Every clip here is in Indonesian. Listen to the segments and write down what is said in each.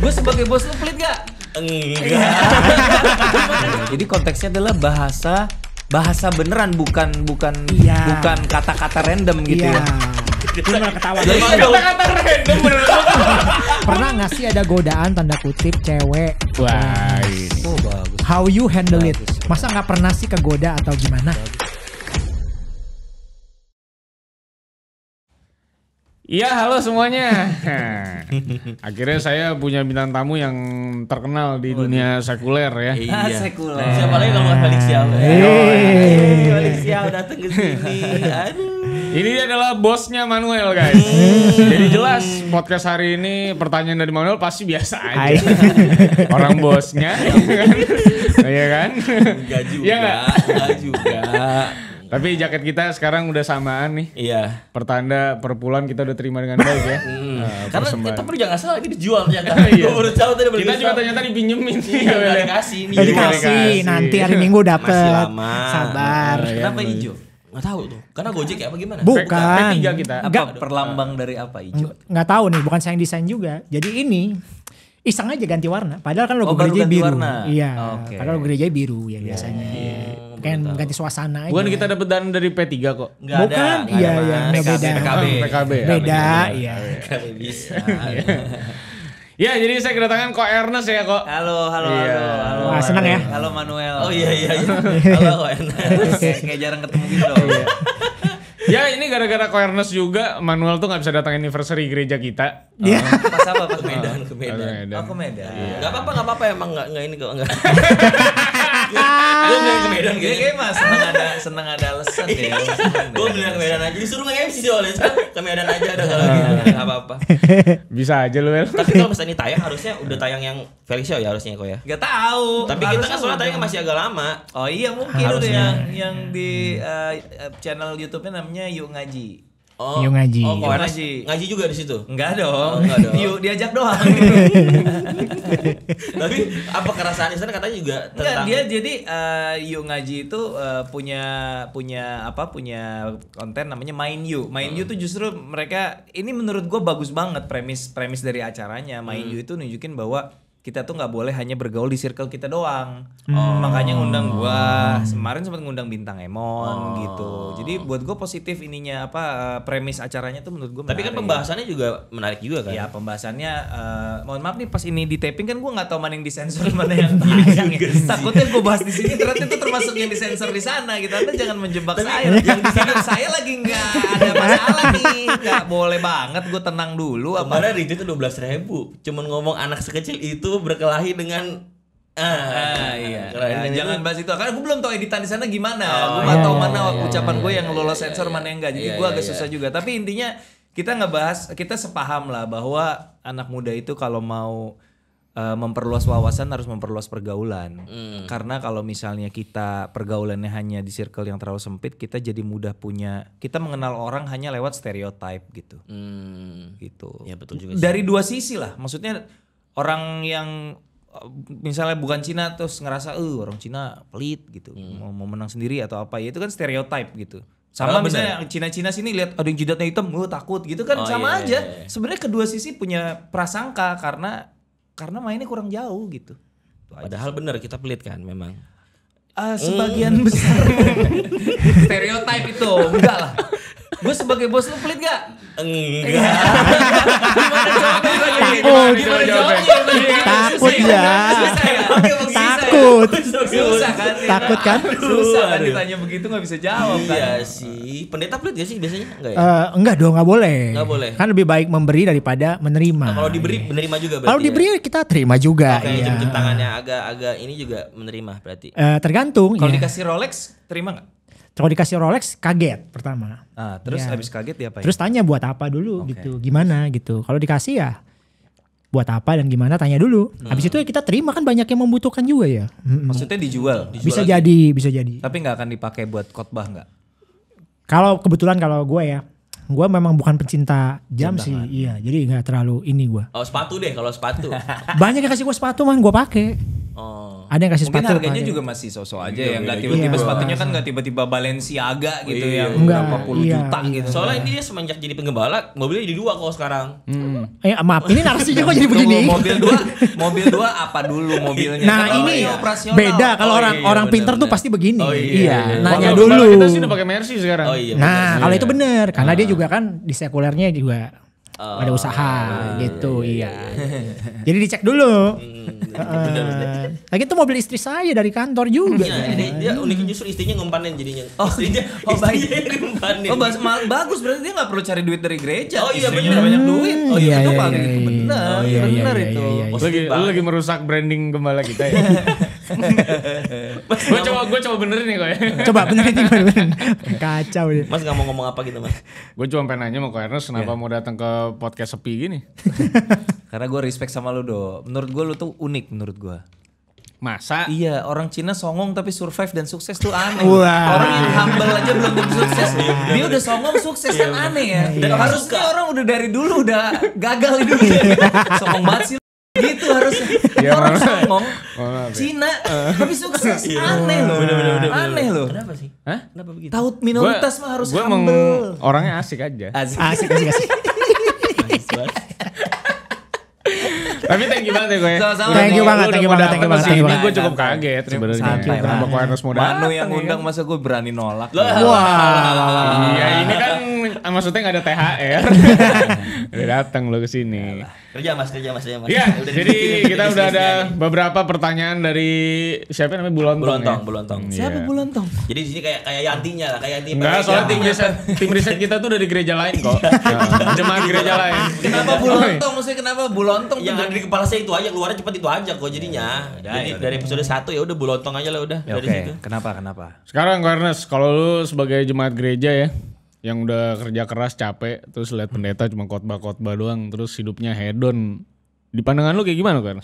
gue sebagai bos lu pelit gak? Enggak. Jadi konteksnya adalah bahasa bahasa beneran bukan bukan iya. bukan kata-kata random gitu iya. ya gue ketawa jadi kata-kata random bener pernah gak sih ada godaan tanda kutip cewek wah ini oh, bagus how you handle bagus. it masa nggak pernah sih kegoda atau gimana bagus. Iya, halo semuanya. Akhirnya saya punya bintang tamu yang terkenal di oh, dunia iya. sekuler ya. Iya. Ah, sekuler. Ah. Siapa eh. lagi kalau Felix Yao? Eh. Felix Yao datang ke sini. Aduh. Ini adalah bosnya Manuel, guys. Hmm. Jadi jelas podcast hari ini pertanyaan dari Manuel pasti biasa aja. Orang bosnya. Iya kan? Enggak juga. Ya enggak juga. Tapi jaket kita sekarang udah samaan nih. Iya. Pertanda perpulan kita udah terima dengan baik ya. hmm. Ah, Karena persembahan. kita perlu jangan salah ini dijual ya kan. iya. Gue tahu tadi Kita juga ternyata dipinjemin. Iya, iya. dikasih. dikasih. Nanti hari iya. Minggu dapat. Masih lama. Sabar. Iya, Kenapa hijau? Gak tahu tuh. Karena Gojek ya apa gimana? Bukan. p kita. Apa perlambang dari apa hijau? Gak tahu nih, bukan saya yang desain juga. Jadi ini iseng aja ganti warna. Padahal kan logo oh, gereja biru. Warna. Iya. Okay. Padahal logo gereja biru ya yeah. biasanya. Yeah pengen tahu. ganti suasana Bukan kita dapat dana dari P3 kok. Enggak Bukan, iya, ada, iya iya PKB. PKB. Beda, iya. PKB bisa. Iya. Ya, jadi saya kedatangan Ko Ernest ya, Ko. Halo, halo, iya. halo, halo. Ah, senang ya. Halo Manuel. Oh iya iya. iya. halo Ko Ernest. Kayak jarang ketemu gitu. Iya. ya ini gara-gara Ko Ernest juga Manuel tuh nggak bisa datang anniversary gereja kita. Iya. Oh. Pas apa? Pas Medan, ke Medan. Oh, ke Medan. Oh, ke Medan. Yeah. Gak apa-apa, gak apa-apa emang nggak nggak ini kok nggak gue bilang ke Medan gitu Kayaknya mah seneng ada seneng ada alasan ya. gue bilang ke Medan aja disuruh nggak MC oleh ke Medan aja ada kalau gitu, apa-apa. Bisa aja lu. Tapi kalau misalnya ini tayang harusnya udah tayang yang Felicio ya harusnya kok ya. Gak tahu. Tapi kita kan soal tayang masih agak lama. Oh iya mungkin udah yang yang di hmm. eh, channel YouTube-nya namanya Yuk Ngaji. Oh, New ngaji. Oh, kok ngaji. Ngaji juga di situ? Enggak dong. Oh, enggak dong. Yuk diajak doang. Tapi apa kerasaan sana katanya juga tentang Enggak, dia jadi uh, Yuk ngaji itu uh, punya punya apa? Punya konten namanya Main You. Main hmm. You itu justru mereka ini menurut gua bagus banget premis premis dari acaranya. Main hmm. You itu nunjukin bahwa kita tuh nggak boleh hanya bergaul di circle kita doang. Hmm. Oh. Makanya ngundang hmm. gua. Kemarin sempat ngundang bintang Emon oh. gitu. Jadi buat gua positif ininya apa eh, premis acaranya tuh menurut gua menarik. Tapi kan pembahasannya juga menarik juga kan. Ya, pembahasannya uh, mohon maaf nih pas ini di taping kan gua nggak tahu mana yang disensor mana yang tayang ya. Takutnya gua bahas di sini ternyata itu termasuk yang disensor di sana gitu. Anda jangan menjebak saya. yang di sini saya lagi nggak ada masalah nih. Nggak boleh banget gua tenang dulu apa. Kemarin itu belas ribu. Cuman ngomong anak sekecil itu itu berkelahi dengan Ah, ah iya. nah, Nah, jangan bahas itu karena gue belum tahu editan di sana gimana. Oh, gue nggak iya, tahu iya, mana iya, ucapan iya, gue iya, yang iya, lolos sensor mana yang enggak. Jadi gue agak susah juga. Tapi intinya kita ngebahas kita sepaham lah bahwa anak muda itu kalau mau uh, memperluas wawasan harus memperluas pergaulan. Mm. Karena kalau misalnya kita pergaulannya hanya di circle yang terlalu sempit, kita jadi mudah punya kita mengenal orang hanya lewat stereotype gitu. Mm. Gitu. Ya betul juga. Dari dua sisi lah. Maksudnya orang yang misalnya bukan Cina terus ngerasa eh orang Cina pelit gitu hmm. mau, mau menang sendiri atau apa ya itu kan stereotype gitu sama oh, misalnya ya. Cina-Cina sini lihat ada yang jidatnya hitam, gue eh, takut gitu kan oh, sama iya, aja. Iya, iya. Sebenarnya kedua sisi punya prasangka karena karena mainnya kurang jauh gitu. Padahal benar kita pelit kan memang. Uh, sebagian mm. besar stereotip itu enggak lah gue sebagai bos lu pelit gak? Enggak. Gimana jawabnya? Oh, gimana jawabnya? Takut ya. Takut. Takut kan? kan? Susah kan ditanya begitu gak bisa jawab kan? Iya sih. Pendeta pelit gak sih biasanya? Enggak ya? Enggak eh, dong, gak boleh. Gak boleh. Kan lebih baik memberi daripada menerima. Nah, kalau diberi menerima juga berarti. Kalau ya? diberi kita terima juga. Kayak jam tangannya agak-agak ini juga menerima berarti. Eh, tergantung. Kalau iya. dikasih Rolex terima gak? Kalau dikasih Rolex kaget pertama. Ah, terus iya. ya. habis kaget ya apa? Terus tanya buat apa dulu okay. gitu, gimana gitu. Kalau dikasih ya buat apa dan gimana tanya dulu. Hmm. Habis itu ya kita terima kan banyak yang membutuhkan juga ya. Maksudnya dijual? dijual bisa lagi. jadi, bisa jadi. Tapi nggak akan dipakai buat khotbah nggak? Kalau kebetulan kalau gue ya, gue memang bukan pencinta jam sih, iya. Jadi nggak terlalu ini gue. Oh sepatu deh kalau sepatu. banyak yang kasih gue sepatu man, gue pakai. Oh. Ada yang kasih Mungkin sepatu. harganya juga masih sosok aja ya. Enggak iya. tiba-tiba iya, sepatunya kan enggak tiba-tiba Balenciaga oh, gitu iya. yang enggak, berapa puluh iya, juta iya, gitu. Soalnya ini dia semenjak jadi penggembala mobilnya jadi dua kok sekarang. Hmm. Eh maaf, ini narasinya kok jadi begini. mobil dua, mobil dua apa dulu mobilnya? Nah, ini iya. beda kalau oh, orang iya, orang pintar tuh pasti begini. Oh, iya, iya. iya. iya. nanya dulu. Kita sih udah pakai Mercy sekarang. Oh, iya, nah, kalau iya. itu benar karena dia nah. juga kan di sekulernya juga oh. ada usaha oh, gitu iya, iya. iya. iya. jadi dicek dulu hmm, eh, lagi tuh mobil istri saya dari kantor juga ya, jadi dia uniknya justru istrinya ngumpanin jadinya oh istrinya oh baik ngompanin oh bagus berarti dia nggak perlu cari duit dari gereja oh iya benar banyak duit hmm. oh iya, itu iya, benar benar itu lagi lagi merusak branding gembala kita iya, gue coba gue coba benerin nih kok ya. Coba benerin nih benerin. Kacau ya. Mas gak mau ngomong apa gitu mas? gue cuma pengen nanya mau Ernest iya. kenapa mau datang ke podcast sepi gini? Karena gue respect sama lu do. Menurut gue lu tuh unik menurut gue. Masa? Iya, orang Cina songong tapi survive dan sukses tuh aneh. Wow. Orang yang humble aja belum tentu sukses. Iya, dia udah songong sukses kan iya, aneh ya. Dan iya. harusnya orang udah dari dulu udah gagal di dunia. songong banget sih gitu harusnya ya, orang songong Cina eh. tapi sukses iya. aneh loh bener, bener, bener, aneh loh kenapa sih Hah? kenapa begitu tahu minoritas gua, mah harus gua humble meng, orangnya asik aja asik asik asik, asik. Tapi thank you banget ya gue. Ya. Sama-sama. Thank you banget, thank you banget, thank you banget. Ini gue cukup kaget sebenarnya. Kenapa kok harus mau Manu yang ngundang masa gue berani nolak. Wah. Iya ini kan maksudnya gak ada THR. Udah datang lo ke sini. Kerja mas, kerja mas, kerja mas. Iya, udah jadi kita udah ada beberapa pertanyaan dari siapa namanya Bulontong. Bulontong, ya? Bulontong. Iya. siapa yeah. Bulontong? Jadi sini kayak kayak Yantinya lah, kayak Yanti. Enggak, soalnya tim riset tim riset kita tuh dari gereja lain kok. Iya. Jemaat gereja lain. Kenapa Bulontong? Maksudnya kenapa Bulontong? Yang ada kepala saya itu aja, keluarnya cepat itu aja kok jadinya. Jadi dari episode satu ya udah Bulontong aja lah udah ya, dari situ. Kenapa? Kenapa? Sekarang Ernest, kalau lu sebagai jemaat gereja ya, yang udah kerja keras capek terus lihat pendeta cuma khotbah-khotbah doang terus hidupnya hedon di pandangan lu kayak gimana kan?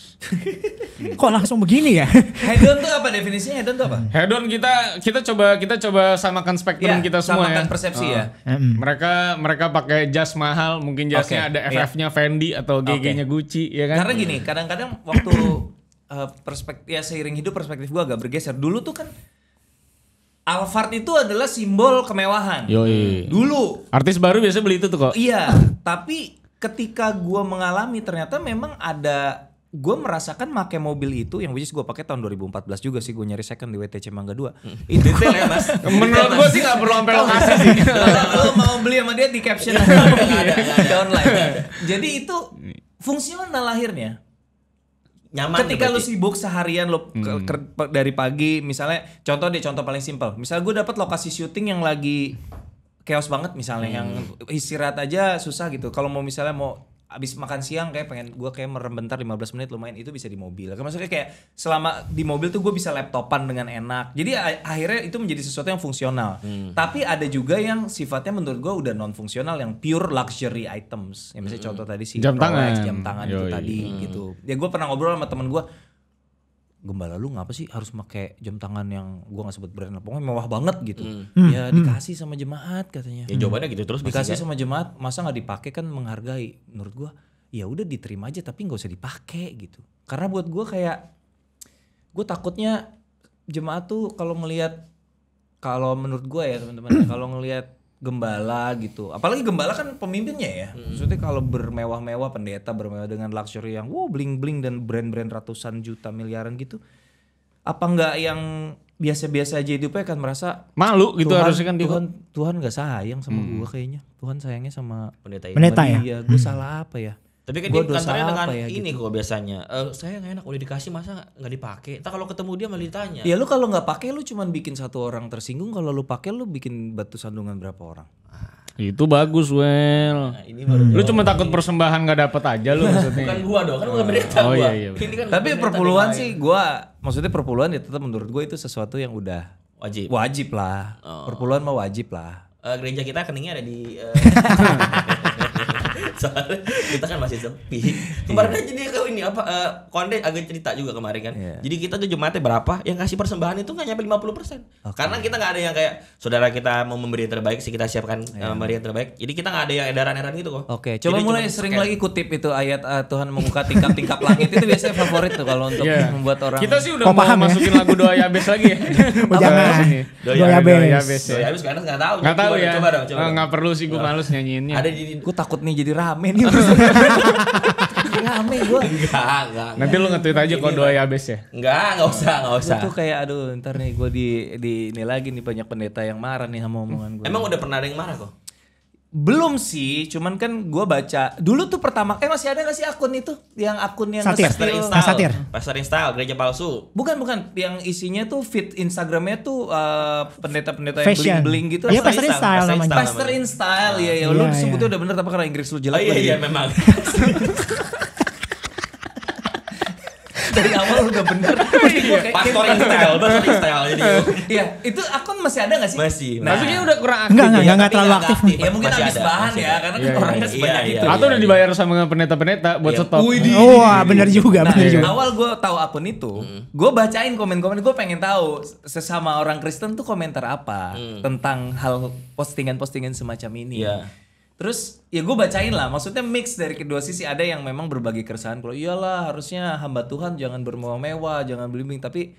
Kok langsung begini ya? hedon tuh apa definisinya? Hedon tuh apa? Hedon kita kita coba kita coba samakan spektrum ya, kita semua samakan ya. persepsi ya. oh. ya. Mereka mereka pakai jas mahal, mungkin jasnya okay. ada iya. FF-nya Fendi atau GG-nya Gucci ya kan? Karena gini, kadang-kadang waktu uh, eh, perspektif ya seiring hidup perspektif gua agak bergeser. Dulu tuh kan Alphard itu adalah simbol kemewahan. Yoi. Dulu. Artis baru biasanya beli itu tuh kok. Iya, tapi ketika gue mengalami ternyata memang ada gue merasakan make mobil itu yang which gue pakai tahun 2014 juga sih gue nyari second di WTC Mangga 2 itu detail ya mas menurut gue sih gak perlu sampai lokasi sih lo mau beli sama dia di caption aja ada, ada, ada online jadi itu fungsional akhirnya nyaman ketika lu sibuk seharian lu hmm. Ke, ke, dari pagi misalnya contoh deh contoh paling simpel misal gue dapat lokasi syuting yang lagi chaos banget misalnya hmm. yang istirahat aja susah gitu kalau mau misalnya mau abis makan siang kayak pengen gue kayak merem bentar 15 menit lumayan itu bisa di mobil kan maksudnya kayak selama di mobil tuh gue bisa laptopan dengan enak jadi akhirnya itu menjadi sesuatu yang fungsional hmm. tapi ada juga yang sifatnya menurut gue udah non fungsional yang pure luxury items yang misalnya hmm. contoh tadi si jam Rolex, tangan jam tangan Yoi. itu tadi hmm. gitu ya gue pernah ngobrol sama temen gue gembala lu ngapa sih harus pakai jam tangan yang gua nggak sebut brand pokoknya mewah banget gitu hmm. hmm. ya hmm. dikasih sama jemaat katanya ya jawabannya gitu terus dikasih sama jemaat masa nggak dipakai kan menghargai menurut gua ya udah diterima aja tapi nggak usah dipakai gitu karena buat gua kayak gue takutnya jemaat tuh kalau ngelihat kalau menurut gue ya teman-teman kalau ngelihat gembala gitu. Apalagi gembala kan pemimpinnya ya. Hmm. Maksudnya kalau bermewah-mewah pendeta bermewah dengan luxury yang wow bling-bling dan brand-brand ratusan juta miliaran gitu. Apa enggak yang biasa-biasa aja hidupnya kan merasa malu gitu Tuhan, harusnya kan Tuhan Tuhan nggak sayang sama hmm. gua kayaknya. Tuhan sayangnya sama pendeta. Pendeta ya. Iya, gua hmm. salah apa ya? Tapi kan gua dia kantornya dengan ya, gitu? ini gitu. kok biasanya. Uh, saya nggak enak udah dikasih masa nggak dipakai. Entar kalau ketemu dia malah ditanya. Ya lu kalau nggak pakai lu cuman bikin satu orang tersinggung, kalau lu pakai lu bikin batu sandungan berapa orang? Ah. Itu bagus, Well. Nah, ini baru hmm. Lu cuma takut persembahan gak dapet aja lu maksudnya. Bukan gua dong, kan bukan berita oh, gua. Iya, iya. Ini kan Tapi perpuluhan sih gua, maksudnya perpuluhan ya tetap menurut gua itu sesuatu yang udah wajib. Wajib lah. Oh. Perpuluhan mah wajib lah. Uh, gereja kita keningnya ada di uh, soalnya kita kan masih sepi kemarin yeah. aja dia kau ini apa uh, konde agak cerita juga kemarin kan yeah. jadi kita tuh jumatnya berapa yang kasih persembahan itu nggak nyampe 50% persen okay. karena kita nggak ada yang kayak saudara kita mau memberi yang terbaik sih kita siapkan yeah. Iya. memberi yang terbaik jadi kita nggak ada yang edaran-edaran gitu kok oke okay. coba jadi mulai sering kayak... lagi kutip itu ayat uh, Tuhan membuka tingkap-tingkap langit itu biasanya favorit tuh kalau untuk yeah. membuat orang kita sih udah mau paham, ya? masukin ya? lagu doa Yabes lagi ya oh, jangan doa Yabes doa Yabes karena ya. nggak tahu nggak tahu ya coba dong coba ah, nggak perlu sih gue malus nyanyiinnya ada gue takut nih jadi rame nih rame gue enggak enggak nanti lu nge-tweet aja kalau doa ya abis ya enggak enggak usah enggak usah itu kayak aduh ntar nih gue di di ini lagi nih banyak pendeta yang marah nih sama omongan gue emang udah pernah ada yang marah kok belum sih, cuman kan gue baca dulu tuh pertama eh masih ada gak sih akun itu yang akun yang satir. Pastor install, nah, satir. Pastor install gereja palsu. Bukan bukan, yang isinya tuh fit Instagramnya tuh eh, pendeta pendeta uh, yang bling-bling gitu. Iya pastor, install, Pastor install, ya ya. Lu iya. sebutnya udah bener tapi karena Inggris lu jelek. Oh, iya iya memang. dari awal udah bener. Pasti oh, iya. gue kayak pastoring gitu. style, pastoring style jadi. Gitu. Iya, itu akun masih ada gak sih? Masih. Nah, nah, Maksudnya udah kurang aktif. Enggak, enggak, enggak ya? terlalu aktif. Ya mungkin habis bahan ya, karena kan iya, orangnya sebanyak iya, itu. Atau udah dibayar sama pendeta-pendeta buat stop. Wah, oh, bener juga, bener nah, juga. Awal gue tahu akun itu, hmm. gue bacain komen-komen, gue pengen tahu sesama orang Kristen tuh komentar apa hmm. tentang hal postingan-postingan semacam ini. Terus ya gue bacain lah, maksudnya mix dari kedua sisi ada yang memang berbagi keresahan. Kalau iyalah harusnya hamba Tuhan jangan bermewah-mewah, jangan belimbing. Tapi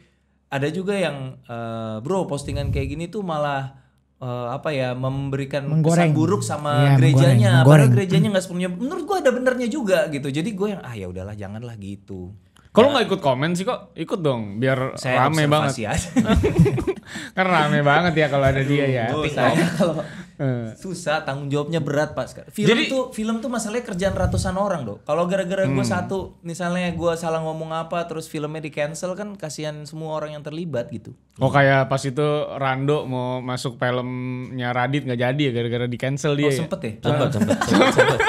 ada juga yang uh, bro postingan kayak gini tuh malah uh, apa ya memberikan menggoreng. kesan buruk sama ya, gerejanya, padahal gerejanya nggak sepenuhnya. Menurut gue ada benernya juga gitu. Jadi gue yang ah ya udahlah janganlah gitu. Kalau ya. nggak ya. ikut komen sih kok, ikut dong biar saya rame banget. Karena rame banget ya kalau ada dia ya. Eh. susah tanggung jawabnya berat pak film Jadi, tuh film tuh masalahnya kerjaan ratusan orang dong kalau gara-gara hmm. gue satu misalnya gue salah ngomong apa terus filmnya di cancel kan kasihan semua orang yang terlibat gitu oh kayak pas itu Rando mau masuk filmnya Radit nggak jadi ya gara-gara di cancel dia oh, ya? sempet ya, sempet, sempet, sempet, sempet.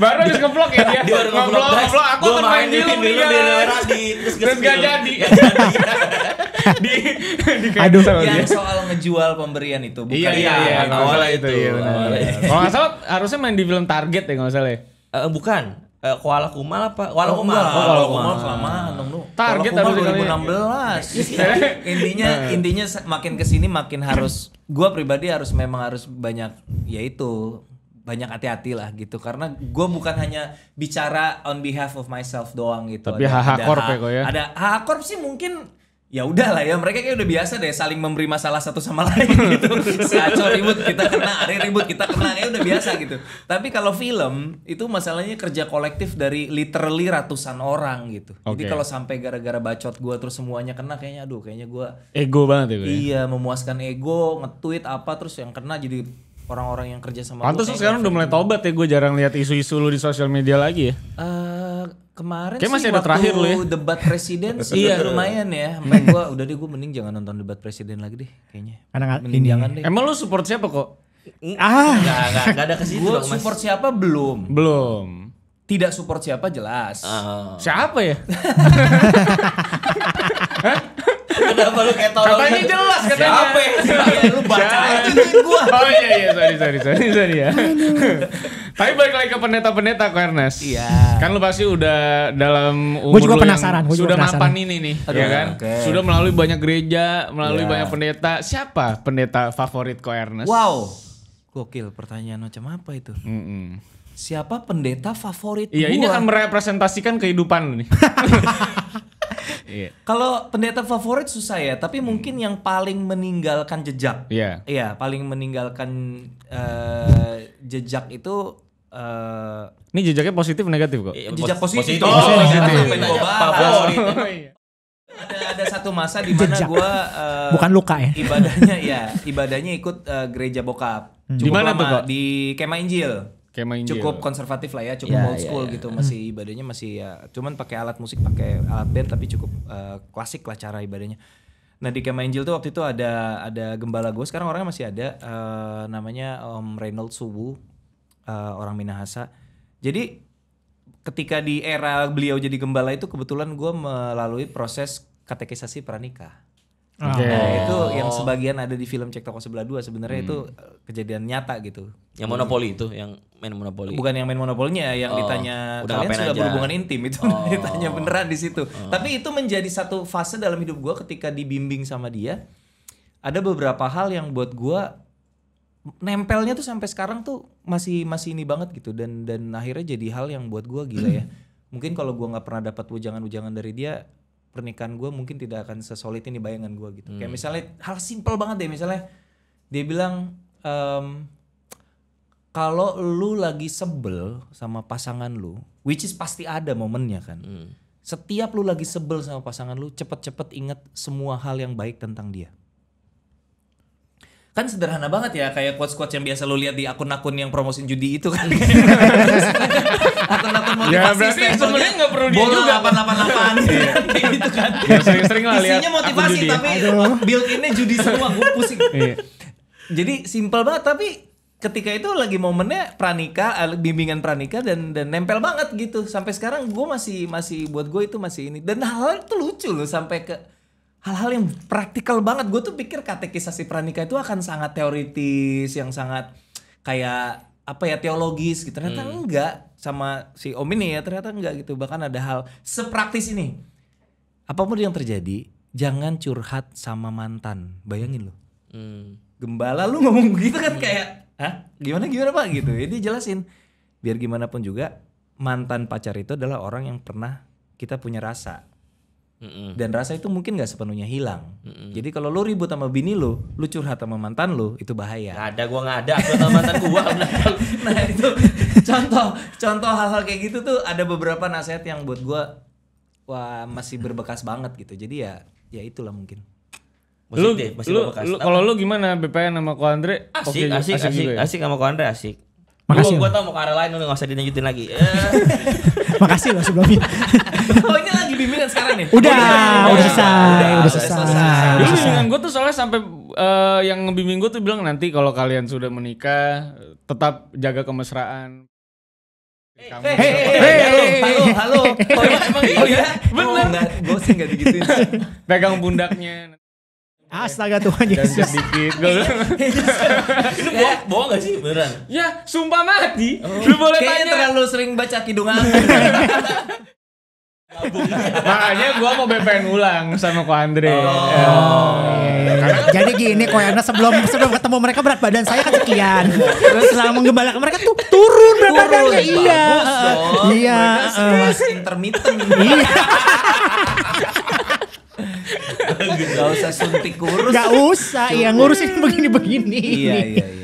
baru habis ngevlog ya dia, dia ngevlog ngeblok aku bermain film dia Radit terus nggak jadi di, di Aduh. yang dia. soal ngejual pemberian itu bukan iya, iya, iya, awalnya itu. itu. Iya, iya. Kalau nggak salah harusnya main di film Target ya nggak salah. Ya? Uh, bukan. Uh, eh, Kuala Kumal apa? Kuala oh, Kumal. Oh, Kuala Kumal selama dong lu. Target tahun 2016. Ya. intinya nah. intinya makin kesini makin harus gua pribadi harus memang harus banyak yaitu banyak hati-hati lah gitu karena gue bukan hanya bicara on behalf of myself doang gitu tapi ada, hak Corp ya kok ya ada hak korp sih mungkin ya udahlah ya mereka kayak udah biasa deh saling memberi masalah satu sama lain gitu si Aco ribut kita kena Ari ribut kita kena ya udah biasa gitu tapi kalau film itu masalahnya kerja kolektif dari literally ratusan orang gitu okay. jadi kalau sampai gara-gara bacot gue terus semuanya kena kayaknya aduh kayaknya gue ego banget ya, ya iya memuaskan ego nge-tweet apa terus yang kena jadi orang-orang yang kerja sama Pantes sekarang udah mulai gitu. tobat ya gue jarang lihat isu-isu lu di sosial media lagi ya uh, kemarin Kayak sih masih waktu terakhir lu ya. debat presiden sih iya lumayan ya. main gua udah deh gua mending jangan nonton debat presiden lagi deh kayaknya. Anak mending ini. jangan deh. Emang lu support siapa kok? Ah, enggak enggak, enggak ada kesitu Gua support siapa belum? Belum. Tidak support siapa jelas. Uh. Siapa ya? Kenapa lu kayak tolong? Katanya gitu? jelas katanya. Siapa? Ya? Siapa? Ya? Lu baca ngambil gua. Oh iya iya sorry sorry sorry sorry ya. Tapi balik lagi ke pendeta-pendeta kok Ernest. Iya. Kan lu pasti udah dalam umur gua juga lu penasaran, gua juga sudah penasaran. mapan ini nih, Aduh, ya kan? Okay. Sudah melalui banyak gereja, melalui yeah. banyak pendeta. Siapa pendeta favorit kok Ernest? Wow. Gokil pertanyaan macam apa itu? Mm -mm siapa pendeta favorit Iya ini akan merepresentasikan kehidupan nih. Iya. Kalau pendeta favorit susah ya, tapi hmm. mungkin yang paling meninggalkan jejak. Iya. Yeah. Iya, paling meninggalkan uh, jejak itu uh, ini jejaknya positif negatif kok? Iya, jejak positif. positif. Oh, positif. Iya, positif. positif. ada ada satu masa di mana gue uh, bukan luka ya ibadahnya ya ibadahnya ikut uh, gereja bokap hmm. di mana tuh kok di Kema Injil kayak main cukup konservatif lah ya cukup yeah, old ya, school yeah, yeah. gitu hmm. masih ibadahnya masih ya cuman pakai alat musik pakai alat band tapi cukup uh, klasik lah cara ibadahnya nah di Kema Injil tuh waktu itu ada ada gembala gue sekarang orangnya masih ada uh, namanya Om Reynolds Subu uh, eh, orang Minahasa jadi ketika di era beliau jadi gembala itu kebetulan gue melalui proses katekisasi pranikah Okay. Nah, oh. itu yang sebagian ada di film Cek Toko Sebelah Dua sebenarnya hmm. itu eh, kejadian nyata gitu. Yang monopoli itu, yang main monopoli. Bukan yang main monopolinya, yang oh, ditanya udah kalian sudah aja. berhubungan intim itu oh. ditanya beneran di situ. Oh. Tapi itu menjadi satu fase dalam hidup gue ketika dibimbing sama dia. Ada beberapa hal yang buat gue nempelnya tuh sampai sekarang tuh masih masih ini banget gitu dan dan akhirnya jadi hal yang buat gue gila ya. Mungkin kalau gue nggak pernah dapat ujangan-ujangan dari dia, pernikahan gue mungkin tidak akan sesolid ini bayangan gue gitu. Hmm. Kayak misalnya hal simpel banget deh misalnya dia bilang um, kalau lu lagi sebel sama pasangan lu, which is pasti ada momennya kan. Hmm. Setiap lu lagi sebel sama pasangan lu, cepet-cepet inget semua hal yang baik tentang dia kan sederhana banget ya kayak quotes-quotes yang biasa lo lihat di akun-akun yang promosin judi itu kan akun-akun ya, motivasi ya, sebenarnya nggak perlu dia juga 888 iya. kayak gitu kan ya, sering-sering lah isinya motivasi judi. tapi Aduh. build ini judi semua gue pusing iya. jadi simpel banget tapi ketika itu lagi momennya pranika eh, bimbingan pranika dan dan nempel banget gitu sampai sekarang gue masih masih buat gue itu masih ini dan hal-hal itu lucu loh sampai ke hal-hal yang praktikal banget gue tuh pikir katekisasi pranika itu akan sangat teoritis yang sangat kayak apa ya teologis gitu ternyata hmm. enggak sama si Om ini ya ternyata enggak gitu bahkan ada hal sepraktis ini apapun yang terjadi jangan curhat sama mantan bayangin lo hmm. gembala lu ngomong gitu kan hmm. kayak Hah? gimana gimana pak gitu ini jelasin biar gimana pun juga mantan pacar itu adalah orang yang pernah kita punya rasa Mm-mm. Dan rasa itu mungkin gak sepenuhnya hilang. Mm-mm. Jadi kalau lu ribut sama bini lu, lu curhat sama mantan lu, itu bahaya. Gak ada, gua gak ada. sama mantan gua. nah itu contoh, contoh hal-hal kayak gitu tuh ada beberapa nasihat yang buat gua wah masih berbekas banget gitu. Jadi ya, ya itulah mungkin. Masih lu, deh, masih lu, lu kalau lu gimana BPN sama Ko Andre? Asik, okay, asik, asik, asik, asik, ya? asik sama Ko Andre asik. Makasih. Gua, gua tau mau ke arah lain lu gak usah dilanjutin lagi. Makasih loh sebelumnya. Pokoknya oh, bimbingan sekarang nih? Udah, udah, udah selesai, udah, udah selesai. selesai. Dulu bimbingan gue tuh soalnya sampai uh, yang ngebimbing gue tuh bilang nanti kalau kalian sudah menikah tetap jaga kemesraan. Hei, hey, hey, halo, halo, halo. Oh, iya, emang gitu iya? Ya? Bener. Oh, gue sih gak digituin. Pegang pundaknya. Astaga Tuhan Yesus. Dan sedikit. Ini bohong, bohong gak sih beneran? Ya, sumpah mati. Oh. Lu boleh Kayaknya tanya. terlalu sering baca kidung Makanya gua mau BPN ulang sama Ko Andre. Oh. oh. Jadi gini Ko Andre sebelum sebelum ketemu mereka berat badan saya kan sekian. Terus selama menggembala mereka tuh turun berat turun, badannya. Iya. Dong. Iya. Mereka uh, intermittent. Iya. Gak usah suntik kurus. Gak usah, ya ngurusin begini-begini. Iya, iya, iya.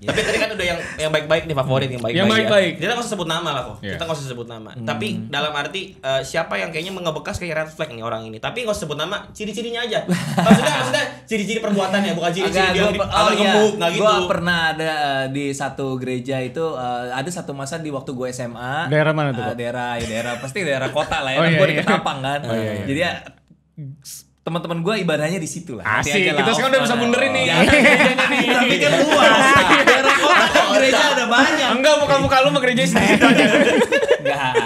Iya. Tapi tadi kan udah yang yang baik-baik nih favorit yang baik-baik. Yang ya. baik-baik. Ya. Kita nggak usah sebut nama lah kok. Yeah. Kita nggak usah sebut nama. Hmm. Tapi dalam arti uh, siapa yang kayaknya mengebekas kayak red flag nih orang ini. Tapi nggak usah sebut nama, ciri-cirinya aja. maksudnya maksudnya ciri-ciri perbuatannya bukan ciri-ciri dia -ciri oh, iya. gemuk nggak gitu. Gua pernah ada uh, di satu gereja itu uh, ada satu masa di waktu gue SMA. Daerah mana tuh? Uh, daerah ya daerah pasti daerah kota lah ya. Oh, kan iya, iya, gue di Ketapang kan. Oh, iya, iya. Jadi ya, teman-teman gue ibadahnya di situ lah. Asik. lah. Kita sekarang udah bisa mundurin ya, nih. Tapi kan luas. Daerah kota gereja ada oh, banyak. Enggak, muka-muka lu mau gereja sendiri. Enggak.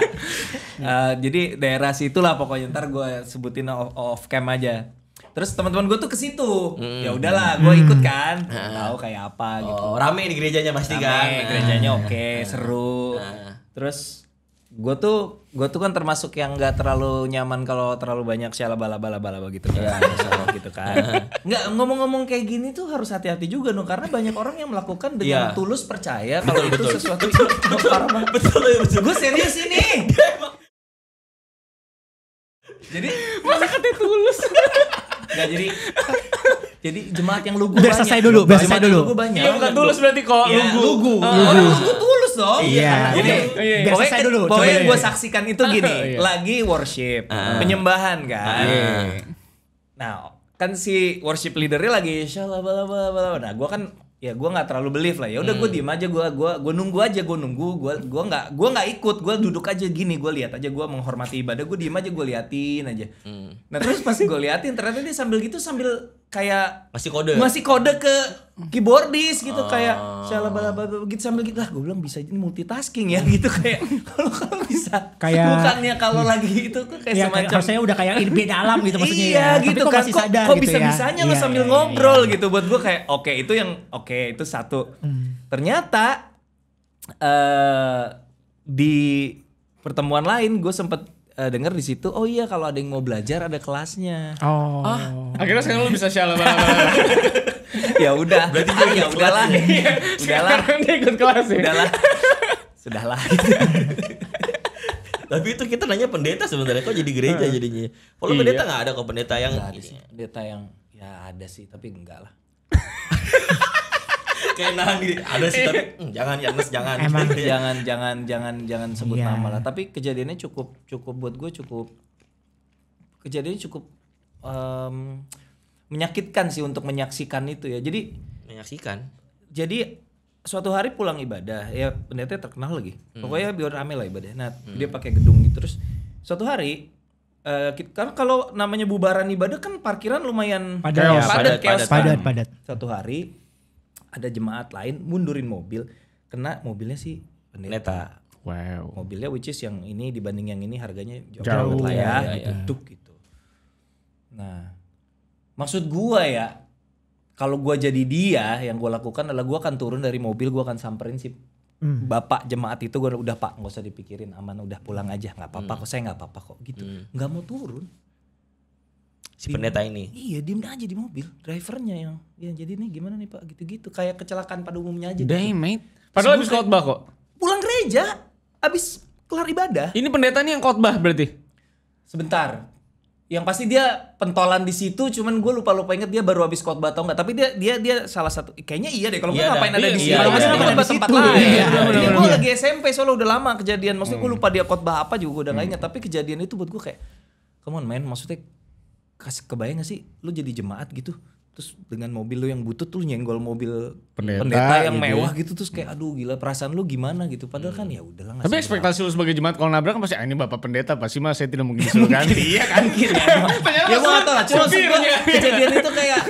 Uh, jadi daerah situ lah pokoknya ntar gue sebutin off, off cam aja. Terus teman-teman gue tuh ke situ. Hmm. Ya udahlah, gue hmm. ikut kan. Tahu kayak apa gitu. Oh, rame di gerejanya pasti kan. rame, kan. gerejanya oke, okay, seru. Terus gue tuh gue tuh kan termasuk yang nggak terlalu nyaman kalau terlalu banyak siala bala bala bala begitu kan gitu kan, iya. gitu kan. nggak ngomong-ngomong kayak gini tuh harus hati-hati juga dong karena banyak orang yang melakukan dengan yeah. tulus percaya kalau itu betul. sesuatu betul, betul, betul, iya, betul. gue serius ini jadi masa kata tulus nggak jadi jadi jemaat yang lugu biasa saya dulu biasa saya dulu lugu banyak ya, bukan iya, tulus berarti kok ya, lugu lugu, lugu. lugu tulus dong. Iya. Jadi biar selesai iya. dulu. Pokoknya yang gue saksikan itu gini, iya. lagi worship, ah. penyembahan kan. Ah. Iya. Nah, kan si worship leadernya lagi bla. Nah, gue kan ya gue nggak terlalu believe lah ya udah hmm. gue diem aja gue gua gue nunggu aja gue nunggu gue gua nggak gua nggak ikut gue duduk aja gini gue lihat aja gue menghormati ibadah gue diem aja gue liatin aja hmm. nah terus pas gue liatin ternyata dia sambil gitu sambil kayak masih kode masih kode ke keyboardis gitu ah. kayak salah bla gitu sambil gitu lah gue bilang bisa ini multitasking ya gitu kayak kalau kalau bisa kayak bukannya kalau lagi itu tuh kayak ya, semacam saya udah kayak ide dalam gitu maksudnya iya, ya. gitu Tapi kok kan kok, sadar kok gitu bisa ya? bisanya ya. lo iya, sambil iya, iya. ngobrol iya. gitu buat gue kayak oke okay, itu yang oke okay, itu satu hmm. ternyata uh, di pertemuan lain gue sempet uh, eh, dengar di situ oh iya kalau ada yang mau belajar ada kelasnya oh oh. akhirnya sekarang lu bisa shalom ya udah berarti ah, ya udahlah ya. Iya. udahlah dia ikut kelas ya udahlah sudahlah tapi itu kita nanya pendeta sebenarnya kok jadi gereja ah. jadinya kalau iya. pendeta nggak ada kok pendeta yang ada sih. pendeta yang ya ada sih tapi enggak lah kayak nahan diri ada sih tapi mm, jangan ya jangan emang jangan jangan jangan jangan sebut yeah. nama lah tapi kejadiannya cukup cukup buat gue cukup kejadiannya cukup um, menyakitkan sih untuk menyaksikan itu ya jadi menyaksikan jadi suatu hari pulang ibadah ya pendeta terkenal lagi hmm. pokoknya biar rame lah ibadah nah hmm. dia pakai gedung gitu terus suatu hari uh, kan kalau namanya bubaran ibadah kan parkiran lumayan padat ya, padat, padat, padat, padat, padat, padat. satu hari ada jemaat lain mundurin mobil kena mobilnya si pendeta. Wow. Mobilnya which is yang ini dibanding yang ini harganya jauh, jauh lah ya, ya, ya. Gitu, iya. gitu. Nah, maksud gua ya kalau gua jadi dia yang gua lakukan adalah gua akan turun dari mobil, gua akan samperin si hmm. bapak jemaat itu gua udah Pak, nggak usah dipikirin, aman udah pulang aja, nggak apa-apa hmm. kok, saya nggak apa-apa kok gitu. Hmm. nggak hmm. mau turun si diem, pendeta ini iya diem aja di mobil drivernya yang ya jadi nih gimana nih pak gitu-gitu kayak kecelakaan pada umumnya aja damn gitu. mate padahal habis khotbah kok pulang gereja habis kelar ibadah ini pendeta nih yang khotbah berarti sebentar yang pasti dia pentolan di situ cuman gue lupa lupa inget dia baru habis khotbah atau enggak tapi dia dia dia salah satu kayaknya iya deh kalau gue iya ngapain ada di iya, situ masih iya, iya, tempat lain iya, iya, iya. gue lagi SMP soalnya udah lama kejadian maksudnya gue hmm. lupa dia khotbah apa juga gue udah nggak inget tapi kejadian itu buat gue kayak come on man maksudnya kasih kebayang gak sih lu jadi jemaat gitu terus dengan mobil lu yang butuh tuh nyenggol mobil pendeta, pendeta yang gitu ya. mewah gitu terus kayak aduh gila perasaan lu gimana gitu padahal hmm. kan ya udah lah tapi ekspektasi lu sebagai jemaat kalau nabrak kan pasti ah, ini bapak pendeta pasti mas saya tidak mungkin disuruh ganti iya kan gitu ya gua tau lah cuma kejadian itu kayak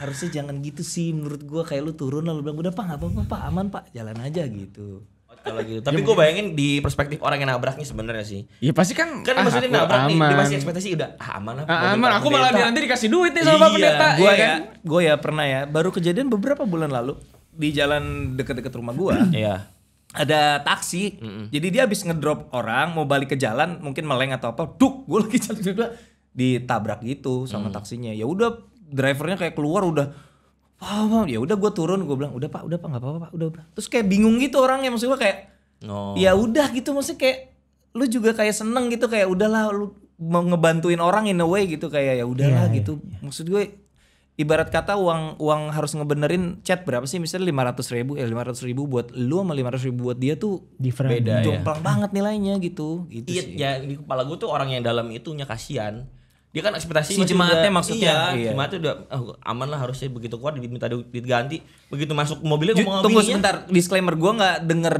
harusnya jangan gitu sih menurut gua kayak lu turun lalu bilang udah pak gak apa-apa pak aman pak jalan aja gitu kalau gitu. Ya, Tapi gue bayangin di perspektif orang yang nabrak nih sebenarnya sih. Iya pasti kan. Kan ah, maksudnya nabrak aman. nih, dia masih ekspektasi udah ah, aman lah. Ah, aman, aku malah nanti dikasih duit nih sama iya, pendeta. Iya gue ya, kan? gue ya pernah ya. Baru kejadian beberapa bulan lalu di jalan deket-deket rumah gue. Iya. ada taksi, mm -mm. jadi dia habis ngedrop orang mau balik ke jalan, mungkin meleng atau apa, duk, gue lagi jalan juga ditabrak gitu sama mm. taksinya. Ya udah drivernya kayak keluar udah Oh, ya udah gue turun gue bilang udah pak udah pak nggak apa-apa pak udah udah terus kayak bingung gitu orangnya maksud gue kayak oh. ya udah gitu maksudnya kayak lu juga kayak seneng gitu kayak udahlah lu mau ngebantuin orang in a way gitu kayak ya udahlah yeah, gitu yeah. Iya. maksud gue ibarat kata uang uang harus ngebenerin chat berapa sih misalnya lima ratus ribu ya lima ratus ribu buat lu sama lima ratus ribu buat dia tuh Different. beda jomplang ya. banget nilainya gitu gitu It, iya, sih. ya di kepala gue tuh orang yang dalam itunya kasihan dia kan ekspektasi si jemaatnya juga, maksudnya iya, iya. jemaatnya udah oh, aman lah harusnya begitu keluar diminta duit ganti begitu masuk mobilnya J- tunggu sebentar disclaimer gue nggak denger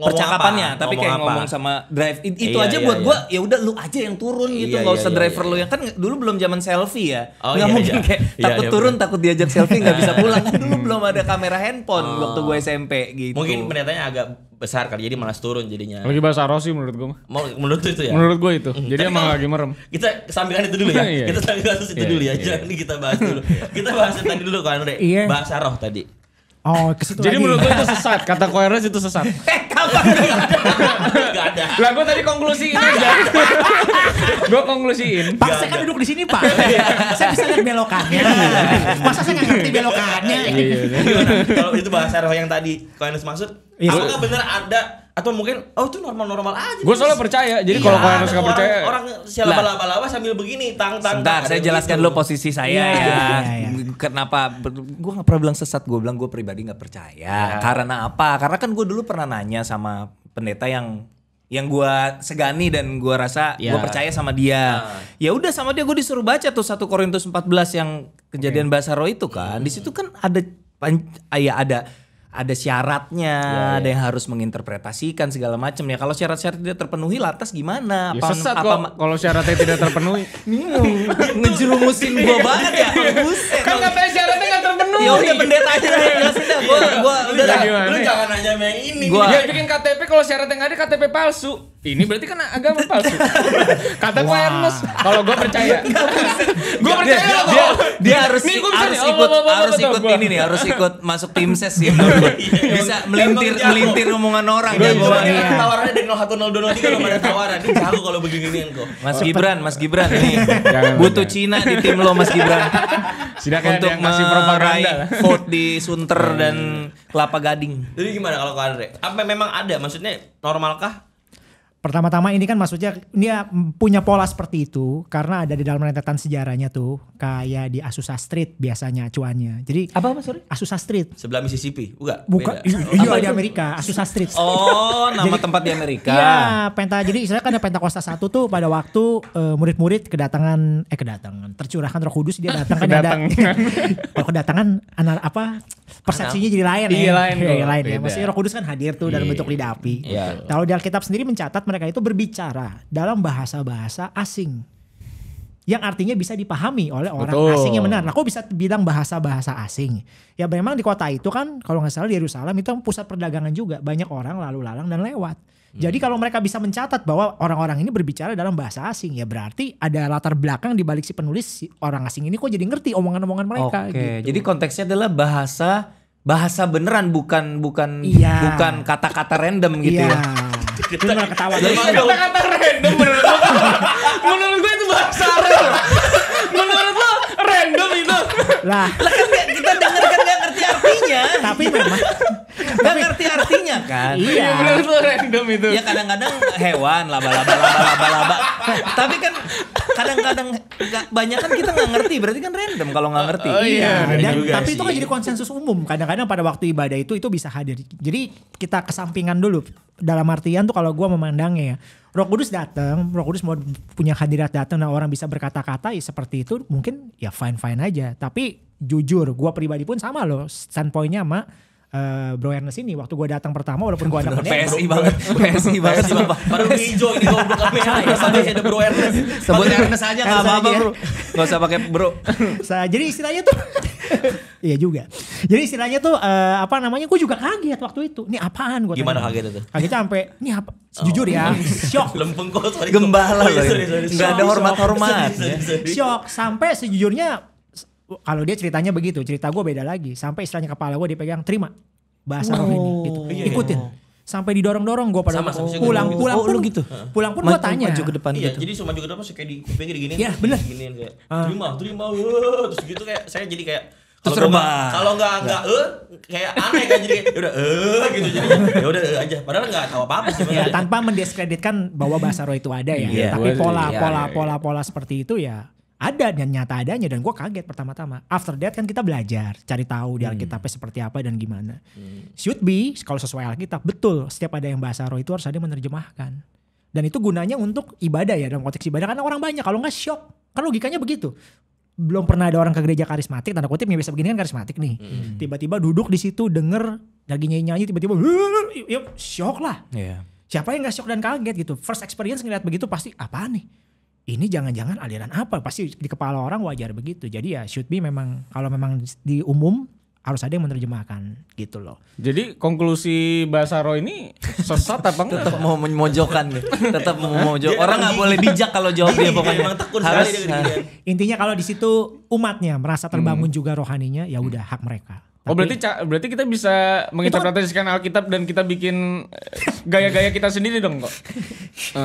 ngomong percakapannya apa, tapi ngomong kayak apa. ngomong sama drive it, itu iya, aja iya, buat iya. gua ya udah lu aja yang turun gitu iya, nggak iya, usah iya, driver iya. lu yang kan dulu belum zaman selfie ya oh, nggak iya, mungkin iya. kayak iya, takut iya, turun iya. takut diajak selfie nggak bisa pulang kan dulu belum ada kamera handphone oh. waktu gua SMP gitu mungkin pendatanya agak besar kali jadi malas turun jadinya lagi bahasa Rossi menurut gua mau menurut itu ya menurut gue itu hmm, jadi emang lagi merem kita sambilkan itu dulu ya iya. kita sambilkan itu dulu ya jangan kita bahas dulu kita bahas tadi dulu kan bahasa roh tadi Oh, jadi menurut gue itu sesat. Kata koherensi itu sesat ada. Lah gue tadi konklusi ini Gue konklusiin. Pak saya kan duduk di sini pak. Saya bisa lihat belokannya. Masa saya enggak ngerti belokannya? Iya, iya. Kalau itu bahasa roh yang tadi, kau harus maksud. Iya. Apakah benar ada atau mungkin oh itu normal-normal aja. Gue soalnya percaya. Jadi iya, kalau kalian suka percaya orang siapa laba-laba sambil begini tang tang. Sebentar, saya jelaskan gitu. dulu posisi saya iya, ya. ya, Kenapa gue nggak pernah bilang sesat, gue bilang gue pribadi nggak percaya. Ya. Karena apa? Karena kan gue dulu pernah nanya sama pendeta yang yang gue segani dan gue rasa ya. gue percaya sama dia. Ah. Ya udah sama dia gue disuruh baca tuh satu Korintus 14 yang kejadian okay. Basaro itu kan. hmm. Di situ kan ada ya ada ada syaratnya, ya, ya. ada yang harus menginterpretasikan segala macam ya. Kalau syarat-syarat tidak terpenuhi lantas gimana? Ya, apa, sesat apa, kok kalau syaratnya tidak terpenuhi. Ngejerumusin gua banget ya. Buset. Kan katanya syaratnya nggak terpenuhi. Ya udah pendeta aja jelasin dah. Gua gua udah lu, jangan nanya yang ini. Gua, bikin KTP kalau syaratnya nggak ada KTP palsu. Ini berarti kan agama palsu. Kata gue Ernest, kalau gue percaya. gue percaya dia, dia, dia, harus nih, bisa harus ikut oh, oh, oh, harus ikut ini nih, harus ikut masuk tim ses ya. bisa melintir melintir omongan orang ya gua. Tawarannya dari nanti kalau ada tawaran, ini jago kalau begini kok. Mas Gibran, Mas Gibran ini. Butuh Cina di tim lo Mas Gibran. Silakan untuk masih vote di Sunter dan iya, iya, iya. Kelapa Gading. Jadi gimana kalau ke Andre? Apa memang ada maksudnya normalkah pertama-tama ini kan maksudnya dia punya pola seperti itu karena ada di dalam rentetan sejarahnya tuh kayak di Asusa Street biasanya cuannya. Jadi apa maksudnya? Asusa Street. Sebelah Mississippi, enggak? Bukan. Iya di Amerika, Asusa Street. Oh, nama jadi, tempat di Amerika. Iya, penta. Jadi istilahnya kan ada Pentakosta satu tuh pada waktu uh, murid-murid kedatangan eh kedatangan tercurahkan Roh Kudus dia datang kan ada. kalau kedatangan anak apa persepsinya Anak. jadi lain iya, ya. Lain, iya, lain. Iya, lain ya. Maksudnya Roh Kudus kan hadir tuh dalam iya. bentuk lidah api. Iya. Kalau di Alkitab sendiri mencatat mereka itu berbicara dalam bahasa-bahasa asing yang artinya bisa dipahami oleh orang Betul. asing yang benar. Nah, kok bisa bilang bahasa-bahasa asing? Ya memang di kota itu kan kalau nggak salah di Yerusalem itu pusat perdagangan juga, banyak orang lalu-lalang dan lewat. Hmm. Jadi kalau mereka bisa mencatat bahwa orang-orang ini berbicara dalam bahasa asing ya berarti ada latar belakang di balik si penulis si orang asing ini kok jadi ngerti omongan-omongan mereka Oke. Gitu. Jadi konteksnya adalah bahasa bahasa beneran bukan bukan iya. bukan kata-kata random gitu ya. iya. ya. Kita malah ketawa. Kata-kata random menurut lo. menurut gue itu bahasa Arab. menurut lo random itu. Lah. Lah kan kita denger kan gak ngerti artinya. Tapi memang Gak ngerti artinya kan Iya, iya Menurut lo random itu Ya kadang-kadang hewan laba-laba laba-laba Tapi kan kadang-kadang banyak kan kita nggak ngerti berarti kan random kalau nggak ngerti oh, iya, iya. Dan, juga tapi sih. itu kan jadi konsensus umum kadang-kadang pada waktu ibadah itu itu bisa hadir jadi kita kesampingan dulu dalam artian tuh kalau gue memandangnya ya Roh Kudus datang, Roh Kudus mau punya hadirat datang dan nah orang bisa berkata-kata ya seperti itu mungkin ya fine fine aja. Tapi jujur, gue pribadi pun sama loh standpointnya sama uh, Bro Ernest ini waktu gue datang pertama walaupun gue anak PSI banget PSI banget sih bapak baru hijau ini gue bukan PSI sampai ada Bro Ernest sebut Ernest aja nggak apa-apa bro nggak usah pakai bro jadi istilahnya tuh Iya juga. Jadi istilahnya tuh eh, apa namanya? Gue juga kaget waktu itu. Ini apaan gue? Gimana kaget itu? Kaget sampai ini apa? Oh. Jujur ya, shock. Lempeng kok. Gembala loh. Gak ada hormat-hormat. Shock sampai sejujurnya kalau dia ceritanya begitu cerita gue beda lagi sampai istilahnya kepala gue dipegang terima bahasa oh. roh ini gitu oh, iya, ikutin iya. iya. sampai didorong-dorong gue pada pulang gitu. pulang oh, pun gitu pulang pun gue tanya maju ke depan iya, gitu. jadi suka juga ke depan kayak di kupingnya digini ya benar gini ah. terima terima terus gitu kayak saya jadi kayak terus kalau nggak nggak eh kayak aneh kan jadi ya udah eh gitu jadi ya udah eh aja padahal nggak tahu apa apa sih ya, tanpa mendiskreditkan bahwa bahasa roh itu ada ya yeah, tapi pola iya, pola yeah, iya. pola pola seperti itu ya ada dan nyata adanya dan gue kaget pertama-tama. After that kan kita belajar, cari tahu di hmm. Alkitabnya hmm. seperti apa dan gimana. Hmm. Should be kalau sesuai Alkitab betul setiap ada yang bahasa roh itu harus ada yang menerjemahkan. Dan itu gunanya untuk ibadah ya dalam konteks ibadah karena orang banyak kalau nggak shock kan logikanya begitu. Belum pernah ada orang ke gereja karismatik tanda kutip yang biasa begini kan karismatik nih. tiba hmm. Tiba-tiba duduk di situ denger lagi nyanyi-nyanyi tiba-tiba yuk shock lah. Yeah. Siapa yang gak shock dan kaget gitu? First experience ngeliat begitu pasti apa nih? ini jangan-jangan aliran apa pasti di kepala orang wajar begitu jadi ya should be memang kalau memang di umum harus ada yang menerjemahkan gitu loh. Jadi konklusi bahasa roh ini sesat apa enggak? Tetap mau memojokkan nih. Tetap mau memojok. Orang nggak boleh bijak kalau jawab dia iya, pokoknya. Emang takut. harus, sekali Intinya kalau di situ umatnya merasa terbangun hmm. juga rohaninya, ya hmm. udah hak mereka. Oh berarti berarti kita bisa menginterpretasikan Alkitab dan kita bikin eh, gaya-gaya kita sendiri dong kok.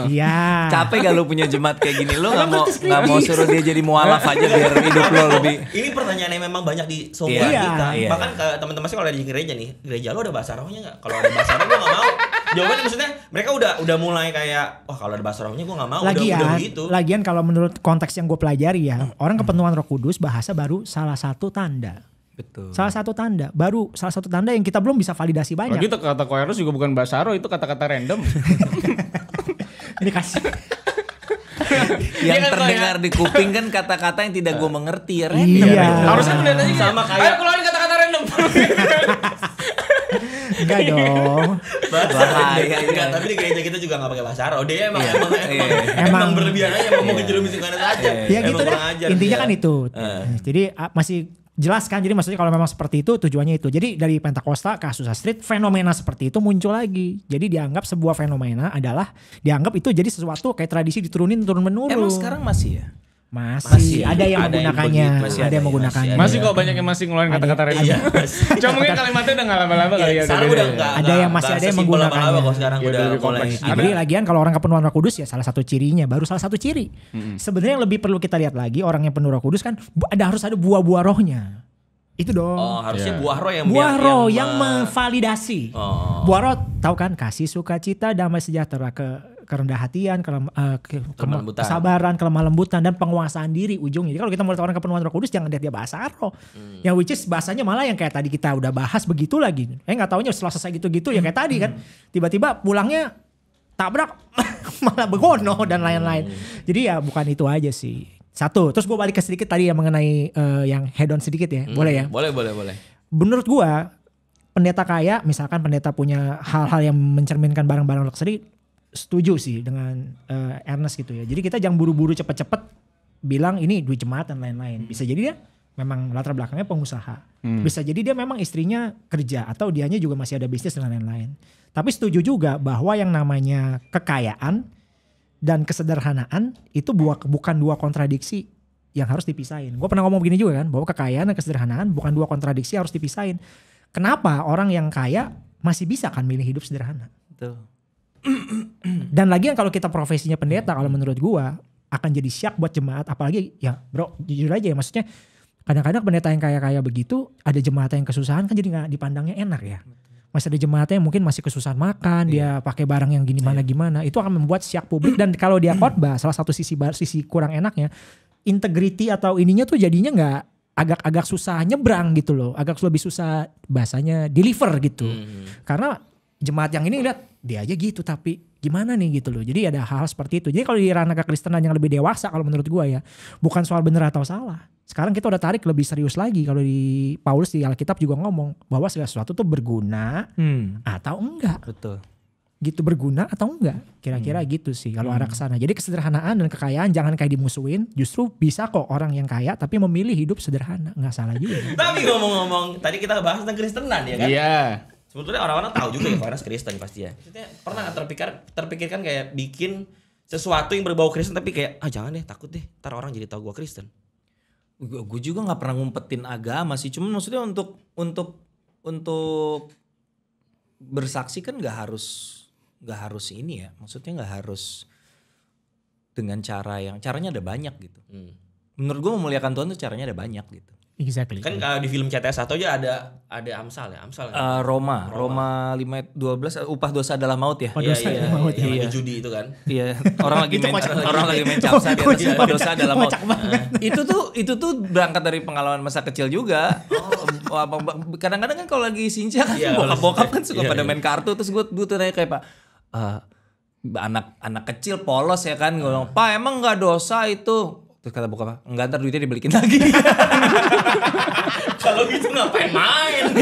Iya. uh. Capek gak lu punya jemaat kayak gini? Lu gak mau gak mau suruh dia jadi mualaf eh. aja biar hidup lo lebih. Ini pertanyaan yang memang banyak di sobat iya, kita. Iya. iya. Bahkan teman-teman sih kalau ada di gereja nih, gereja lu ada bahasa rohnya gak? Kalau ada bahasa roh gua gak mau. Jawabannya maksudnya mereka udah udah mulai kayak wah oh, kalau ada bahasa rohnya gue gak mau lagian, udah, udah gitu. Lagian kalau menurut konteks yang gue pelajari ya, hmm. orang kepenuhan Roh Kudus bahasa baru salah satu tanda. Betul. Salah satu tanda, baru salah satu tanda yang kita belum bisa validasi banyak. Lagi itu kata koerus juga bukan bahasa roh itu kata-kata random. Ini kasih. yang iya kan, ya, terdengar ya. di kuping kan kata-kata yang tidak gue mengerti ya random. Iya. iya Harusnya penelitiannya sama kayak. Ayo keluarin kata-kata random. Enggak iya. dong. Bahasa bahaya. Ya. tapi di gereja kita juga gak pakai bahasa Arab. Dia emang emang, emang, emang berlebihan aja mau ke jerumus kanan saja. Ya gitu deh. Intinya kan itu. Eh. Jadi masih jelas kan jadi maksudnya kalau memang seperti itu tujuannya itu jadi dari Pentakosta ke Asusa Street fenomena seperti itu muncul lagi jadi dianggap sebuah fenomena adalah dianggap itu jadi sesuatu kayak tradisi diturunin turun menurun emang sekarang masih ya masih, masih ada yang menggunakannya, yang begitu, masih ada, ada yang menggunakannya. Masih, masih kok banyak yang masih ngeluarin kata-kata random. Iya, Cuma mungkin kalimatnya udah gak lama-lama kali ya. Sekarang udah gak, Ada yang masih ada yang menggunakannya. -lama kok sekarang iya, udah mulai. Jadi lagian kalau orang kepenuhan roh kudus ya salah satu cirinya, baru salah satu ciri. Sebenarnya yang lebih perlu kita lihat lagi orang yang penuh roh kudus kan ada harus ada buah-buah rohnya. Itu dong. Oh, harusnya yeah. buah roh yang buah roh yang, yang memvalidasi. Oh. Buah roh tahu kan kasih, sukacita, damai sejahtera ke kerendahan hatian, kelem, uh, ke, kelemah kesabaran, kelemah lembutan dan penguasaan diri ujungnya. Jadi kalau kita melihat orang kepenuhan Roh Kudus jangan lihat dia bahasa roh. Hmm. Yang which is bahasanya malah yang kayak tadi kita udah bahas begitu lagi. Eh nggak taunya setelah selesai gitu-gitu hmm. ya kayak tadi kan hmm. tiba-tiba pulangnya tabrak malah begono dan lain-lain. Hmm. Jadi ya bukan itu aja sih. Satu, terus gue balik ke sedikit tadi yang mengenai uh, yang head on sedikit ya. Hmm. Boleh ya? Boleh, boleh, boleh. Menurut gue pendeta kaya misalkan pendeta punya hal-hal yang mencerminkan barang-barang luxury setuju sih dengan uh, Ernest gitu ya. Jadi kita jangan buru-buru cepet-cepet bilang ini duit jemaat dan lain-lain. Hmm. Bisa jadi dia memang latar belakangnya pengusaha. Hmm. Bisa jadi dia memang istrinya kerja atau dianya juga masih ada bisnis dan lain-lain. Tapi setuju juga bahwa yang namanya kekayaan dan kesederhanaan itu bukan dua kontradiksi yang harus dipisahin. Gue pernah ngomong begini juga kan bahwa kekayaan dan kesederhanaan bukan dua kontradiksi harus dipisahin. Kenapa orang yang kaya masih bisa kan milih hidup sederhana? Betul dan lagi yang kalau kita profesinya pendeta kalau menurut gua akan jadi syak buat jemaat apalagi ya bro jujur aja ya maksudnya kadang-kadang pendeta yang kaya-kaya begitu ada jemaat yang kesusahan kan jadi nggak dipandangnya enak ya masih ada jemaatnya yang mungkin masih kesusahan makan iya. dia pakai barang yang gini mana iya. gimana itu akan membuat siak publik dan kalau dia khotbah salah satu sisi sisi kurang enaknya integriti atau ininya tuh jadinya nggak agak-agak susah nyebrang gitu loh agak lebih susah bahasanya deliver gitu mm. karena jemaat yang ini lihat dia aja gitu tapi gimana nih gitu loh. Jadi ada hal-hal seperti itu. Jadi kalau di ranah kekristenan yang lebih dewasa kalau menurut gua ya, bukan soal benar atau salah. Sekarang kita udah tarik lebih serius lagi kalau di Paulus di Alkitab juga ngomong bahwa segala sesuatu tuh berguna hmm. atau enggak. Betul. Gitu berguna atau enggak? Kira-kira hmm. gitu sih kalau hmm. arah ke hmm. sana. Jadi kesederhanaan dan kekayaan jangan kayak dimusuhin, justru bisa kok orang yang kaya tapi memilih hidup sederhana. nggak salah juga. tapi ngomong-ngomong, tadi kita bahas tentang Kristenan ya kan? Iya. Yeah sebetulnya orang-orang tahu juga ya Farnas Kristen pasti ya Maksudnya, pernah nggak terpikir terpikirkan kayak bikin sesuatu yang berbau Kristen tapi kayak ah jangan deh takut deh ntar orang jadi tahu gue Kristen gue juga nggak pernah ngumpetin agama sih cuman maksudnya untuk untuk untuk bersaksi kan nggak harus nggak harus ini ya maksudnya nggak harus dengan cara yang caranya ada banyak gitu hmm. menurut gue memuliakan Tuhan tuh caranya ada banyak gitu Exactly. Kan kalau di film CTS atau aja ada ada Amsal ya, Amsal. Kan? Eh, Roma, Roma, Roma 5 12 eh, upah dosa adalah maut ya. Upah dosa iya, iya, maut. iya. lagi iya. judi itu kan. Iya, orang lagi main orang lagi main capsa oh, dia atas upah dosa adalah maut. Nah, itu tuh itu tuh berangkat dari pengalaman masa kecil juga. oh, Kadang-kadang kan kalau lagi sinja kan iya, bokap-bokap kan suka iya, pada main kartu terus gue gue tuh nanya kayak Pak, eh, anak anak kecil polos ya kan gue "Pak, emang nggak dosa itu?" Terus kata bokap, enggak ntar duitnya dibelikin lagi. Kalau gitu ngapain main?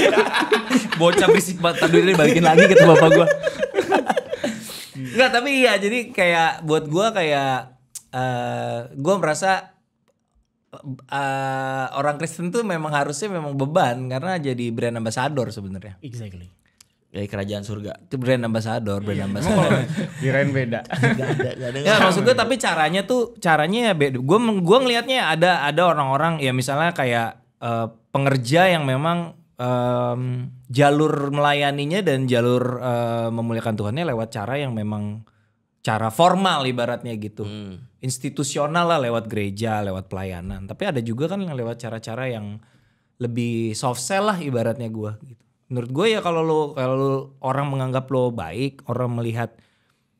Bocah berisik banget, ntar duitnya dibalikin lagi kata bapak gue. Enggak, tapi iya jadi kayak buat gue kayak uh, eh, gue merasa uh, orang Kristen tuh memang harusnya memang beban karena jadi brand ambassador sebenarnya. Exactly dari kerajaan surga itu brand ambassador brand yeah. ambassador oh, kirain beda gak ada, gak ada, maksud gue tapi caranya tuh caranya ya beda gue gue ngelihatnya ada ada orang-orang ya misalnya kayak uh, pengerja yang memang um, jalur melayaninya dan jalur uh, memuliakan Tuhannya lewat cara yang memang cara formal ibaratnya gitu hmm. institusional lah lewat gereja lewat pelayanan tapi ada juga kan yang lewat cara-cara yang lebih soft sell lah ibaratnya gue gitu menurut gue ya kalau lo kalau orang menganggap lo baik orang melihat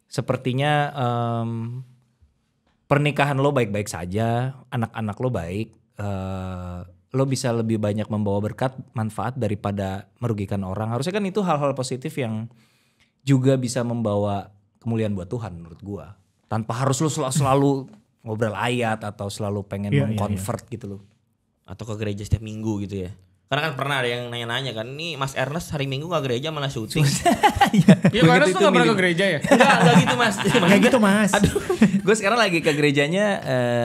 sepertinya um, pernikahan lo baik-baik saja anak-anak lo baik uh, eh, lo bisa lebih banyak membawa berkat manfaat daripada merugikan orang harusnya kan itu hal-hal positif yang juga bisa membawa kemuliaan buat Tuhan menurut gue tanpa harus lo sel selalu ngobrol ayat atau selalu pengen yeah, iya, iya. mengkonvert yeah, yeah. gitu lo atau ke gereja setiap minggu gitu ya karena kan pernah ada yang nanya-nanya kan, ini Mas Ernest hari Minggu gak gereja malah syuting. Iya, Mas ya, Ernest tuh gak pernah ke gereja ya? Enggak, enggak gitu Mas. Enggak gitu Mas. Aduh, gue sekarang lagi ke gerejanya,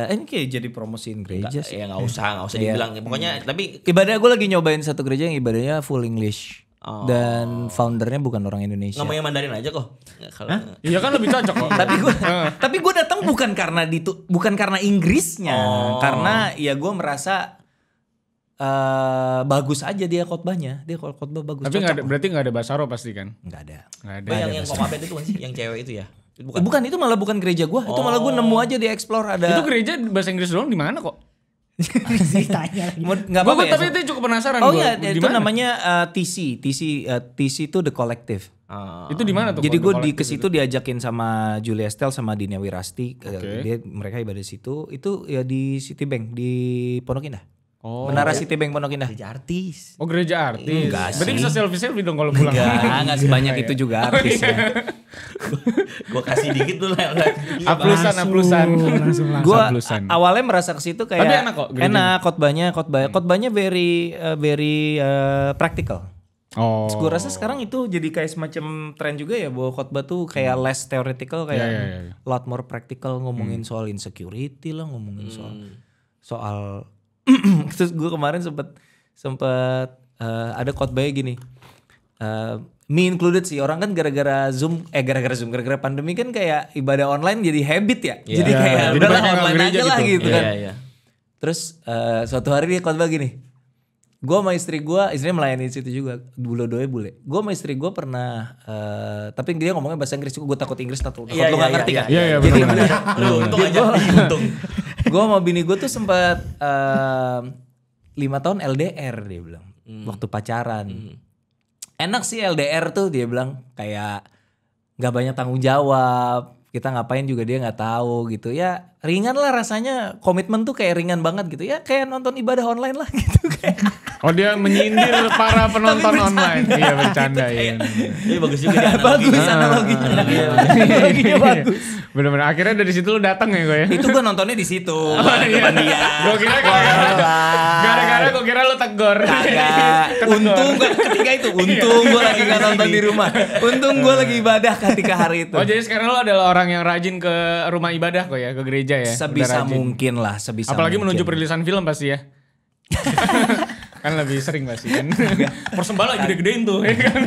eh ini kayak jadi promosiin gereja sih. Ya gak usah, gak usah iya. dibilang. Pokoknya, hmm. tapi... Ibadah gue lagi nyobain satu gereja yang ibadahnya full English. Oh. Dan foundernya bukan orang Indonesia. Ngomongnya Mandarin aja kok. Kalau Iya kan lebih cocok kok. tapi gue tapi gue datang bukan karena itu bukan karena Inggrisnya, oh. karena ya gue merasa uh, bagus aja dia khotbahnya dia khotbah bagus tapi gak ada, berarti nggak ada basaro pasti kan nggak ada nggak ada, yang ada yang itu sih yang cewek itu ya bukan. Eh, bukan itu malah bukan gereja gua oh. itu malah gua oh. nemu aja di explore ada itu gereja bahasa Inggris doang di mana kok Ditanya lagi. Gak apa ya, Tapi itu cukup penasaran. Oh iya, itu dimana? namanya uh, eh, TC. TC uh, TC itu The Collective. Uh, itu di mana tuh? Jadi gue di ke situ diajakin sama Julia Stel sama Dinia Wirasti. Okay. Dia mereka ibadah di situ. Itu ya di Citibank di Pondok Indah. Oh, Menara iya. City Bank Pondok Indah. Gereja artis. Oh gereja artis. Enggak sih. Berarti bisa selfie selfie dong kalau pulang. Enggak, enggak sebanyak iya, itu iya. juga artisnya. gue kasih dikit dulu lah. aplusan, aplusan. Gue awalnya merasa ke situ kayak Tapi enak kok. Gereja. Enak khotbahnya, khotbah, hmm. khotbahnya very uh, very uh, practical. Oh. Gue rasa sekarang itu jadi kayak semacam tren juga ya bahwa khotbah tuh kayak hmm. less theoretical kayak yeah, yeah, yeah. lot more practical ngomongin hmm. soal insecurity lah, ngomongin hmm. soal soal terus gue kemarin sempet sempet uh, ada khotbahnya gini uh, me included sih orang kan gara-gara zoom eh gara-gara zoom gara-gara pandemi kan kayak ibadah online jadi habit ya yeah. jadi kayak yeah. udah iya. online aja gitu. lah gitu yeah, gitu kan yeah, yeah. terus uh, suatu hari dia khotbah gini gue sama istri gue istrinya melayani situ juga bulo doya bule gue sama istri gue pernah uh, tapi dia ngomongnya bahasa Inggris gue takut Inggris takut iya, lu takut yeah, yeah, ngerti yeah, kan iya, yeah, yeah, jadi untung aja untung gue sama bini gue tuh sempat lima uh, tahun LDR dia bilang hmm. waktu pacaran hmm. enak sih LDR tuh dia bilang kayak nggak banyak tanggung jawab kita ngapain juga dia nggak tahu gitu ya ringan lah rasanya komitmen tuh kayak ringan banget gitu ya kayak nonton ibadah online lah gitu kayak Oh dia menyindir para penonton online. Iya bercanda ya. Iya bagus juga dia bagus analoginya. Ah, iya, bagus. Benar-benar akhirnya dari situ lu datang ya gue ya. Itu gue nontonnya di situ. Oh, iya. Gue kira gitu. gara-gara gue kira lu tegur. Untung ketika itu untung gue lagi nggak nonton di rumah. Untung gue lagi ibadah ketika hari itu. Oh jadi sekarang lu adalah orang yang rajin ke rumah ibadah kok ya ke gereja gereja ya. Sebisa mungkin lah, sebisa Apalagi mungkin. menuju perilisan film pasti ya. kan lebih sering pasti kan. lagi gede-gedein tuh ya kan.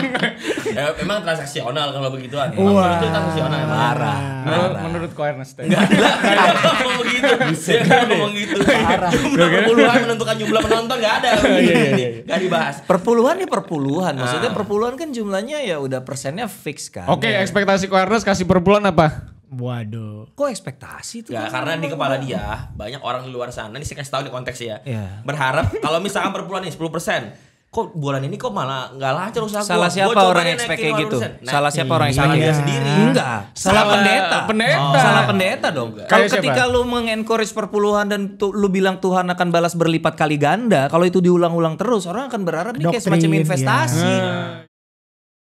ya, memang transaksional kalau begituan. Wah. Itu transaksional marah Parah. Menurut, menurut Ko Ernest. Enggak, lah. Enggak ngomong begitu. Bisa ngomong gitu. Parah. Jumlah perpuluhan menentukan jumlah penonton enggak ada. Iya, iya, iya. dibahas. Perpuluhan nih perpuluhan. Maksudnya perpuluhan kan jumlahnya ya udah persennya fix kan. Oke, ekspektasi Ko Ernest kasih perpuluhan apa? Waduh. Kok ekspektasi tuh? Ya, karena di kepala dia banyak orang di luar sana, ini saya kasih tahu di konteks ya. Yeah. Berharap kalau misalkan per bulan sepuluh persen, kok bulan ini kok malah nggak lancar usaha salah gua. siapa gua orang yang expect kayak gitu nah, salah siapa iya. orang yang iya. salah gitu? dia sendiri enggak salah, salah pendeta pendeta oh. salah pendeta dong iya, kalau ketika siapa? lu mengencourage perpuluhan dan tu, lu bilang Tuhan akan balas berlipat kali ganda kalau itu diulang-ulang terus orang akan berharap ini kayak semacam investasi Hmm.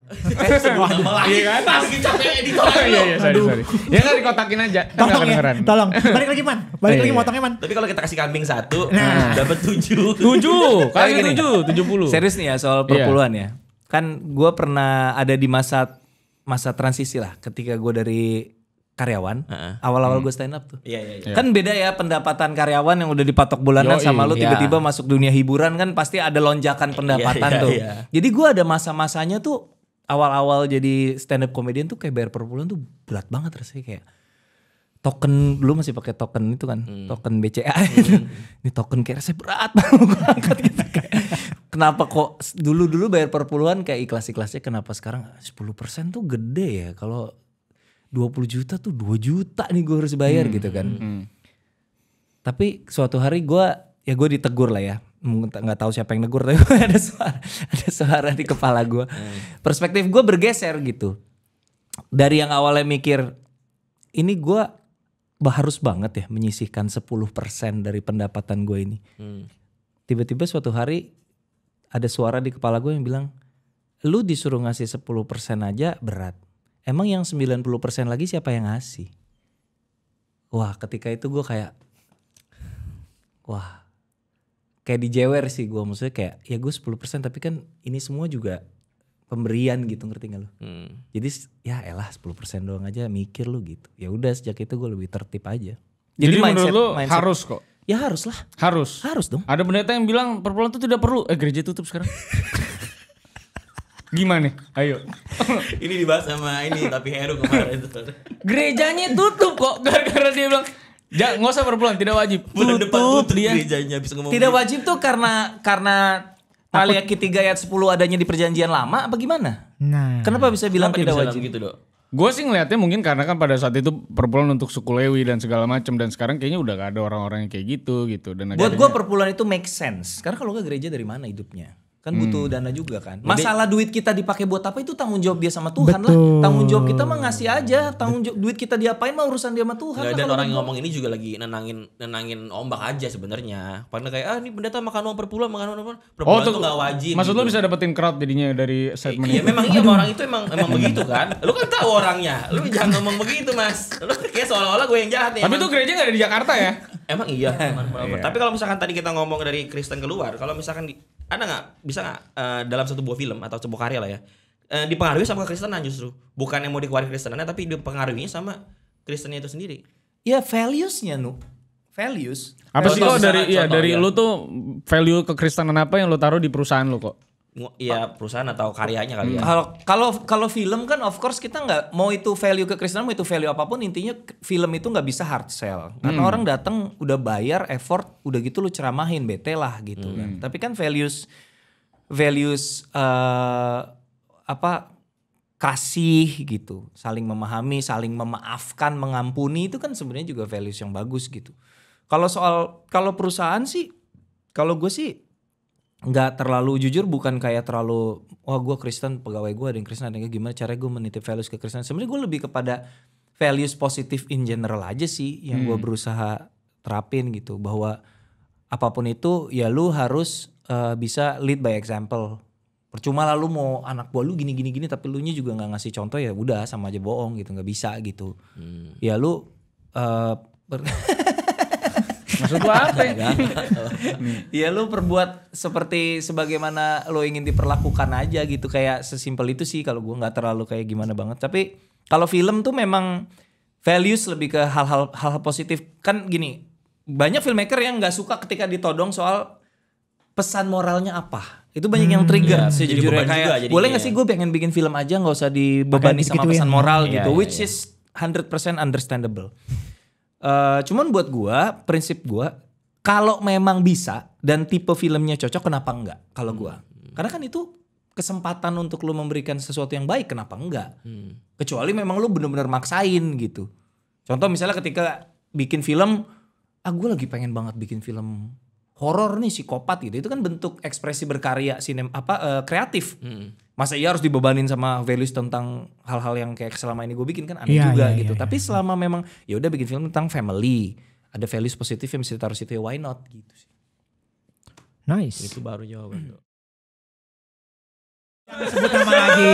Eh, sebelum nama lagi. Iya kan? capek editor aja. Iya, iya, sorry, sorry. Ya kan dikotakin aja. Tolong ya, tolong. Balik lagi, Man. Balik iya, lagi iya. motongnya, Man. Tapi kalau kita kasih kambing satu, nah. dapat tujuh. Tujuh, kali tujuh, tujuh puluh. Serius nih ya soal iya. perpuluhan ya. Kan gue pernah ada di masa masa transisi lah ketika gue dari karyawan uh-uh. awal-awal hmm. gue stand up tuh yeah, yeah, yeah. kan beda ya pendapatan karyawan yang udah dipatok bulanan Yoi, sama lo tiba-tiba masuk dunia hiburan kan pasti ada lonjakan pendapatan yeah, yeah, tuh yeah. jadi gue ada masa-masanya tuh awal-awal jadi stand up comedian tuh kayak bayar per bulan tuh berat banget rasanya kayak token dulu masih pakai token itu kan hmm. token BCA hmm. ini token kayak rasanya berat banget gitu kayak kenapa kok dulu dulu bayar per puluhan kayak ikhlas ikhlasnya kenapa sekarang 10% tuh gede ya kalau 20 juta tuh 2 juta nih gue harus bayar hmm. gitu kan hmm. tapi suatu hari gue ya gue ditegur lah ya nggak tahu siapa yang negur tapi ada suara ada suara di kepala gue hmm. perspektif gue bergeser gitu dari yang awalnya mikir ini gue harus banget ya menyisihkan 10% dari pendapatan gue ini hmm. tiba-tiba suatu hari ada suara di kepala gue yang bilang lu disuruh ngasih 10% aja berat emang yang 90% lagi siapa yang ngasih wah ketika itu gue kayak wah kayak dijewer sih gue maksudnya kayak ya gue 10% tapi kan ini semua juga pemberian gitu ngerti gak lu? Hmm. Jadi ya elah 10% doang aja mikir lu gitu. Ya udah sejak itu gue lebih tertib aja. Jadi, Jadi mindset, menurut lu mindset, harus kok. Ya harus lah. Harus. Harus dong. Ada pendeta yang bilang perpuluhan itu tidak perlu. Eh gereja tutup sekarang. Gimana? Ayo. ini dibahas sama ini tapi Heru kemarin. Gerejanya tutup kok gara-gara dia bilang Ya nggak usah berpulang, tidak wajib. tutup, depan tutup dia. gerejanya bisa ngomong. Tidak gitu. wajib tuh karena karena Maliaki 3 ayat 10 adanya di perjanjian lama apa gimana? Nah. Kenapa bisa bilang Kenapa tidak bisa wajib? Gitu, dok? Gue sih ngeliatnya mungkin karena kan pada saat itu perpuluhan untuk suku Lewi dan segala macam dan sekarang kayaknya udah gak ada orang-orang yang kayak gitu gitu dan buat gue perpuluhan itu make sense karena kalau gak gereja dari mana hidupnya kan butuh hmm. dana juga kan. Masalah duit kita dipakai buat apa itu tanggung jawab dia sama Tuhan Betul. lah. Tanggung jawab kita mah ngasih aja, tanggung jawab duit kita diapain mah urusan dia sama Tuhan. Nah, dan orang yang ngomong ini juga lagi nenangin nenangin ombak aja sebenarnya. Padahal kayak ah ini pendeta makan uang per makan uang per bulan. Per oh, tuh gak wajib. Maksud gitu. lo bisa dapetin crowd jadinya dari statement Iya, memang iya orang itu emang emang begitu kan. Lu kan tahu orangnya. Lu jangan ngomong begitu, Mas. Lu kayak seolah-olah gue yang jahat nih. Ya, Tapi tuh gereja gak ada di Jakarta ya. Emang iya. iya. Tapi kalau misalkan tadi kita ngomong dari Kristen keluar, kalau misalkan di ada nggak bisa nggak uh, dalam satu buah film atau sebuah karya lah ya uh, dipengaruhi sama kekristenan justru bukan yang mau dikeluarkan kristenannya tapi dipengaruhi sama Kristennya itu sendiri ya valuesnya nu values apa sih kok dari ya dari ya. lu tuh value kekristenan apa yang lu taruh di perusahaan lu kok Iya perusahaan atau karyanya kali ya. Kalau kalau kalau film kan of course kita nggak mau itu value ke Kristen mau itu value apapun intinya film itu nggak bisa hard sell karena hmm. orang datang udah bayar effort udah gitu lu ceramahin bete lah gitu kan. hmm. kan. Tapi kan values values uh, apa kasih gitu saling memahami saling memaafkan mengampuni itu kan sebenarnya juga values yang bagus gitu. Kalau soal kalau perusahaan sih kalau gue sih nggak terlalu jujur bukan kayak terlalu wah gue Kristen pegawai gue ada yang Kristen ada yang gimana caranya gue menitip values ke Kristen sebenarnya gue lebih kepada values positif in general aja sih yang hmm. gue berusaha terapin gitu bahwa apapun itu ya lu harus uh, bisa lead by example percuma lah lu mau anak buah lu gini gini gini tapi lu nya juga nggak ngasih contoh ya udah sama aja bohong gitu nggak bisa gitu hmm. ya lu uh, Maksud gua apa? Iya lu perbuat seperti sebagaimana lu ingin diperlakukan aja gitu kayak sesimpel itu sih kalau gua nggak terlalu kayak gimana banget. Tapi kalau film tuh memang values lebih ke hal-hal hal positif. Kan gini, banyak filmmaker yang nggak suka ketika ditodong soal pesan moralnya apa itu banyak hmm, yang trigger iya, sejujurnya jadi ya, kayak juga, jadi boleh nggak iya. sih gue pengen bikin film aja nggak usah dibebani sama pesan moral iya, gitu iya, which iya. is 100% understandable Uh, cuman buat gua prinsip gua kalau memang bisa dan tipe filmnya cocok kenapa enggak kalau gua. Hmm. Karena kan itu kesempatan untuk lu memberikan sesuatu yang baik kenapa enggak? Hmm. Kecuali memang lu bener-bener maksain gitu. Contoh misalnya ketika bikin film ah gua lagi pengen banget bikin film horor nih psikopat gitu. Itu kan bentuk ekspresi berkarya sinem apa uh, kreatif. Hmm masa iya harus dibebanin sama values tentang hal-hal yang kayak selama ini gue bikin kan aneh yeah, juga yeah, gitu. Yeah, Tapi yeah. Iya. selama memang ya udah bikin film tentang family, ada values positif yang bisa taruh situ ya why not gitu sih. Nice. Itu baru jawaban tuh. Sebut nama lagi.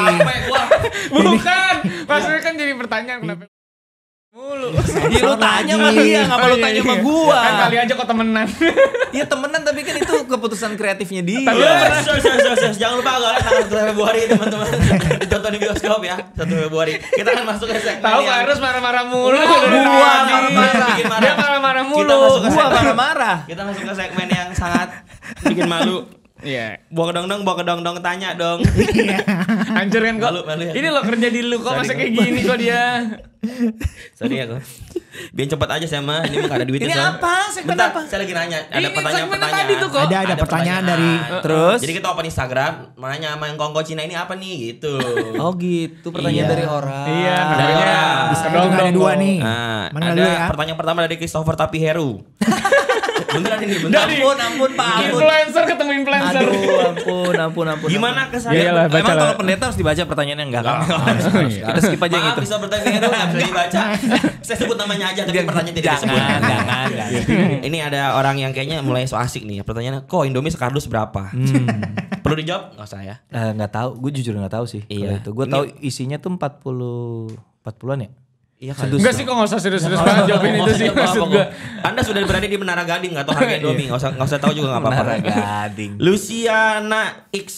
Bukan. Maksudnya kan jadi pertanyaan kenapa Mulu. Iya, iya lu tanya sama dia, ngapa lu iya, tanya sama iya. gua? Kan kali aja kok temenan. Iya temenan tapi kan itu keputusan kreatifnya dia. Tapi jangan lupa kalau tanggal 1 Februari teman-teman ditonton di bioskop ya 1 Februari. Kita akan masuk ke segmen Tahu harus marah-marah mulu. Gua marah-marah. Dia marah-marah mulu. Gua marah-marah. Kita masuk ke segmen yang sangat bikin malu. Iya. Yeah. Bawa kedong dong, bawa kedong dong tanya dong. Iya. Hancur kan kok. Ya. Ini lo kerja di lu kok masih kayak gini kok dia. Sorry ya kok. Biar cepat aja saya mah. Ini enggak ada duitnya. Ini apa? Segmen Bentar, apa? Saya lagi nanya. Ada pertanyaan-pertanyaan. Pertanyaan. Ada, ada, ada pertanyaan, dari uh, terus. Jadi kita open Instagram, nanya sama yang Kongko Cina ini apa nih gitu. oh gitu, pertanyaan iya. dari orang. Iya, dari orang. dong ada dua nih. Nah, ada ya? pertanyaan pertama dari Christopher Tapi Heru. Beneran ini, beneran. ampun, ampun, Pak. Ampun. Influencer ketemu influencer. Aduh, ampun, ampun, ampun. Gimana kesannya? Ya, Emang kalau pendeta harus dibaca pertanyaannya enggak kan? Kita skip aja yang itu. bisa bertanya itu enggak bisa dibaca. Saya sebut namanya aja tapi pertanyaan tidak disebut. Jangan, gitu. Ini ada orang yang kayaknya mulai so asik nih. Pertanyaannya, "Kok Indomie sekardus berapa?" Hmm. Perlu dijawab enggak saya? Enggak eh, tahu, gue jujur enggak tahu sih. Iya. Gue tahu isinya tuh empat 40 40-an ya? Iya kan? Enggak sih kok enggak usah serius-serius banget jawabin itu sih maksud gue. Anda sudah berani di Menara Gading enggak tahu harga iya. Domi? enggak usah enggak usah tahu juga enggak apa-apa. Menara Gading. Luciana X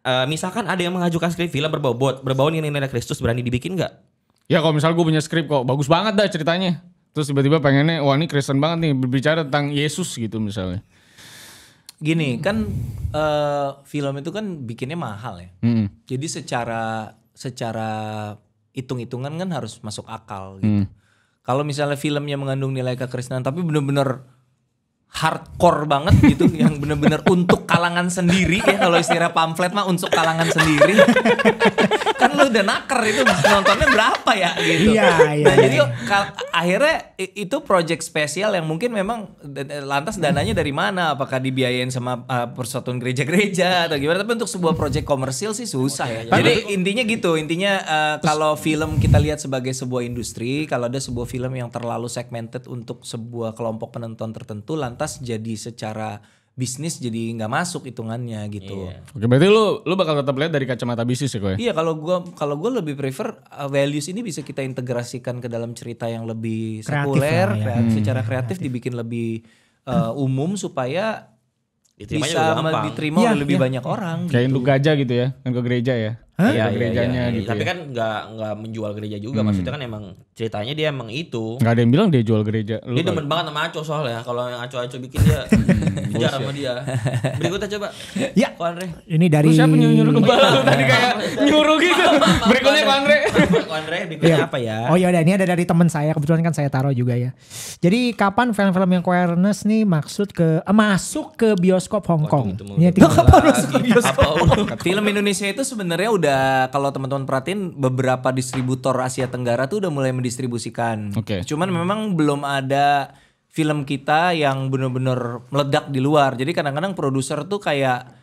Uh, misalkan ada yang mengajukan skrip film berbobot, berbau nilai nilai Kristus berani dibikin nggak? Ya kalau misal gue punya skrip kok bagus banget dah ceritanya. Terus tiba-tiba pengennya wah ini Kristen banget nih berbicara tentang Yesus gitu misalnya. Gini kan uh, film itu kan bikinnya mahal ya. Mm -hmm. Jadi secara secara hitung-hitungan kan harus masuk akal hmm. gitu. Hmm. Kalau misalnya filmnya mengandung nilai kekristenan tapi bener-bener hardcore banget gitu yang bener-bener untuk kalangan sendiri ya kalau istilah pamflet mah untuk kalangan sendiri udah naker itu nontonnya berapa ya gitu. Iya, iya. Nah, iya. jadi akhirnya itu project spesial yang mungkin memang lantas dananya dari mana? Apakah dibiayain sama uh, persatuan gereja-gereja atau gimana? Tapi untuk sebuah project komersil sih susah ya. Jadi intinya gitu, intinya uh, kalau film kita lihat sebagai sebuah industri, kalau ada sebuah film yang terlalu segmented untuk sebuah kelompok penonton tertentu lantas jadi secara bisnis jadi nggak masuk hitungannya gitu. Iya. Oke, berarti lu lu bakal tetap lihat dari kacamata bisnis ya, gue? Iya, kalau gua kalau gua lebih prefer uh, values ini bisa kita integrasikan ke dalam cerita yang lebih sekuler, kreatif, ya. kreatif, hmm. secara kreatif, kreatif dibikin lebih uh, umum supaya Diterimanya bisa diterima ya, lebih ya. banyak orang. Kayak gitu. induk gajah gitu ya, kan ke gereja ya. Iya, iya, gerejanya iya, iya. gitu. Tapi ya. kan nggak nggak menjual gereja juga, hmm. maksudnya kan emang ceritanya dia emang itu. Gak ada yang bilang dia jual gereja. Lu dia demen banget sama Aco soalnya. Kalau yang Aco-Aco bikin dia bicara sama dia. Berikutnya coba. Ya. Ko Andre. Ini dari Lu siapa nyuruh nyuruh ke lu iya. tadi kayak nyuruh gitu. Berikutnya Ko Andre. Ko Andre berikutnya iya. apa ya? Oh ya ini ada dari teman saya kebetulan kan saya taruh juga ya. Jadi kapan film-film yang awareness nih maksud ke eh, masuk ke bioskop Hong Kong? Ini kapan masuk ke bioskop? Film Indonesia itu sebenarnya udah udah kalau teman-teman perhatiin beberapa distributor Asia Tenggara tuh udah mulai mendistribusikan. Oke. Okay. Cuman memang belum ada film kita yang benar-benar meledak di luar. Jadi kadang-kadang produser tuh kayak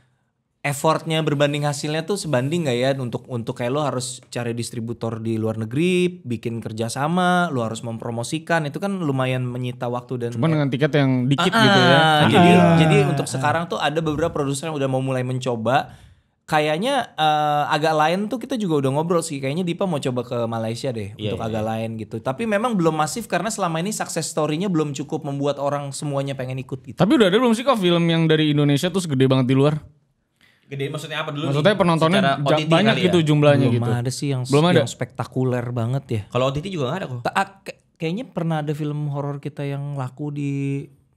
effortnya berbanding hasilnya tuh sebanding gak ya untuk untuk kayak lo harus cari distributor di luar negeri bikin kerjasama lo harus mempromosikan itu kan lumayan menyita waktu dan cuman dengan tiket yang dikit ah, gitu ya ah, jadi ah. jadi untuk sekarang tuh ada beberapa produser yang udah mau mulai mencoba kayaknya uh, agak lain tuh kita juga udah ngobrol sih kayaknya Dipa mau coba ke Malaysia deh yeah, untuk yeah, agak yeah. lain gitu tapi memang belum masif karena selama ini sukses story-nya belum cukup membuat orang semuanya pengen ikut gitu tapi udah ada belum sih kok film yang dari Indonesia tuh segede banget di luar gede maksudnya apa dulu maksudnya nih? penontonnya OTT banyak gitu ya? jumlahnya belum gitu belum ada sih yang belum ada. yang spektakuler banget ya kalau OTT juga gak ada kok Ta kayaknya pernah ada film horor kita yang laku di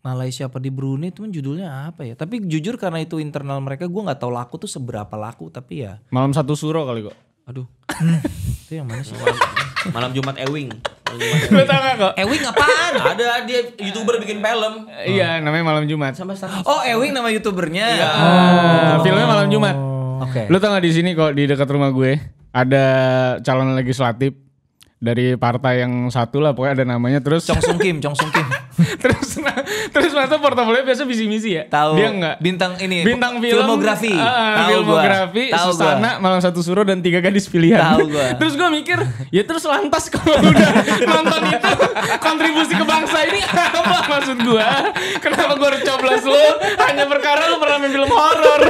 Malaysia apa di Brunei itu judulnya apa ya? Tapi jujur karena itu internal mereka gue nggak tahu laku tuh seberapa laku tapi ya. Malam satu suro kali kok. Aduh. itu yang mana sih? Malam, Jumat Ewing. Gue tau gak kok? Ewing apaan? Ada dia youtuber bikin film. Eh, iya namanya Malam Jumat. Sama Oh Ewing nama youtubernya. Iya. Oh. Filmnya Malam Jumat. Oh. Oke. Okay. Lu tau gak di sini kok di dekat rumah gue ada calon legislatif dari partai yang satu lah pokoknya ada namanya terus Chong Sung Kim, Chong Sung Kim. terus terus masa portofolio biasa visi-misi ya? Tahu. Dia enggak. Bintang ini. Bintang film. Filmografi. Uh, Tahu filmografi. Gua. Tahu Susana, gua. Malam Satu Suruh dan Tiga Gadis Pilihan. Tahu gua. terus gue mikir, ya terus lantas kalau udah nonton itu kontribusi ke bangsa ini apa maksud gue? Kenapa gue harus coblos lo? Hanya perkara lo pernah main film horor.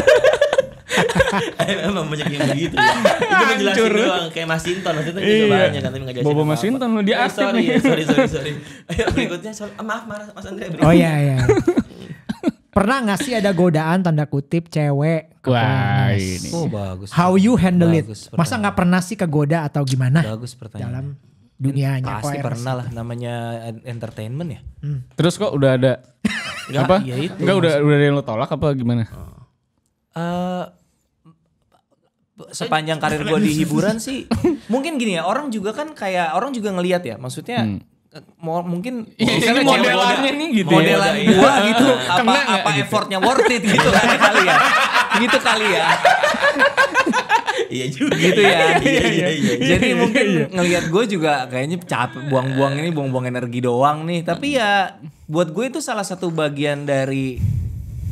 Emang banyak yang begitu ya. Itu menjelasin doang kayak Masinton maksudnya juga iya. banyak kan tapi enggak jelasin. Bobo Masinton lo dia eh, aktif sorry, nih. Sorry, sorry, sorry. Ayo berikutnya soal eh, maaf Mas Andre berikutnya. Oh iya iya. Pernah gak sih ada godaan tanda kutip cewek? Wah ini. Oh bagus. How you handle bagus, it? Pernah. Masa nggak pernah sih kegoda atau gimana? Bagus pertanyaan. Dalam dunianya Pasti pernah lah namanya entertainment ya. Hmm. Terus kok udah ada apa? Ya itu. Enggak udah udah ada yang lo tolak apa gimana? Eh uh, sepanjang karir gue di hiburan sih mungkin gini ya orang juga kan kayak orang juga ngelihat ya maksudnya hmm eh, mau mungkin ya, ini modelannya nih gitu ya. modelan ya, gua gitu apa Kena apa gitu. effortnya worth it gitu kan kali ya gitu kali ya Iya juga. Gitu ya. Iya, iya, iya, iya, iya, Jadi iya, mungkin ngelihat gue juga kayaknya capek buang-buang ini buang-buang energi doang nih. Tapi hmm. ya buat gue itu salah satu bagian dari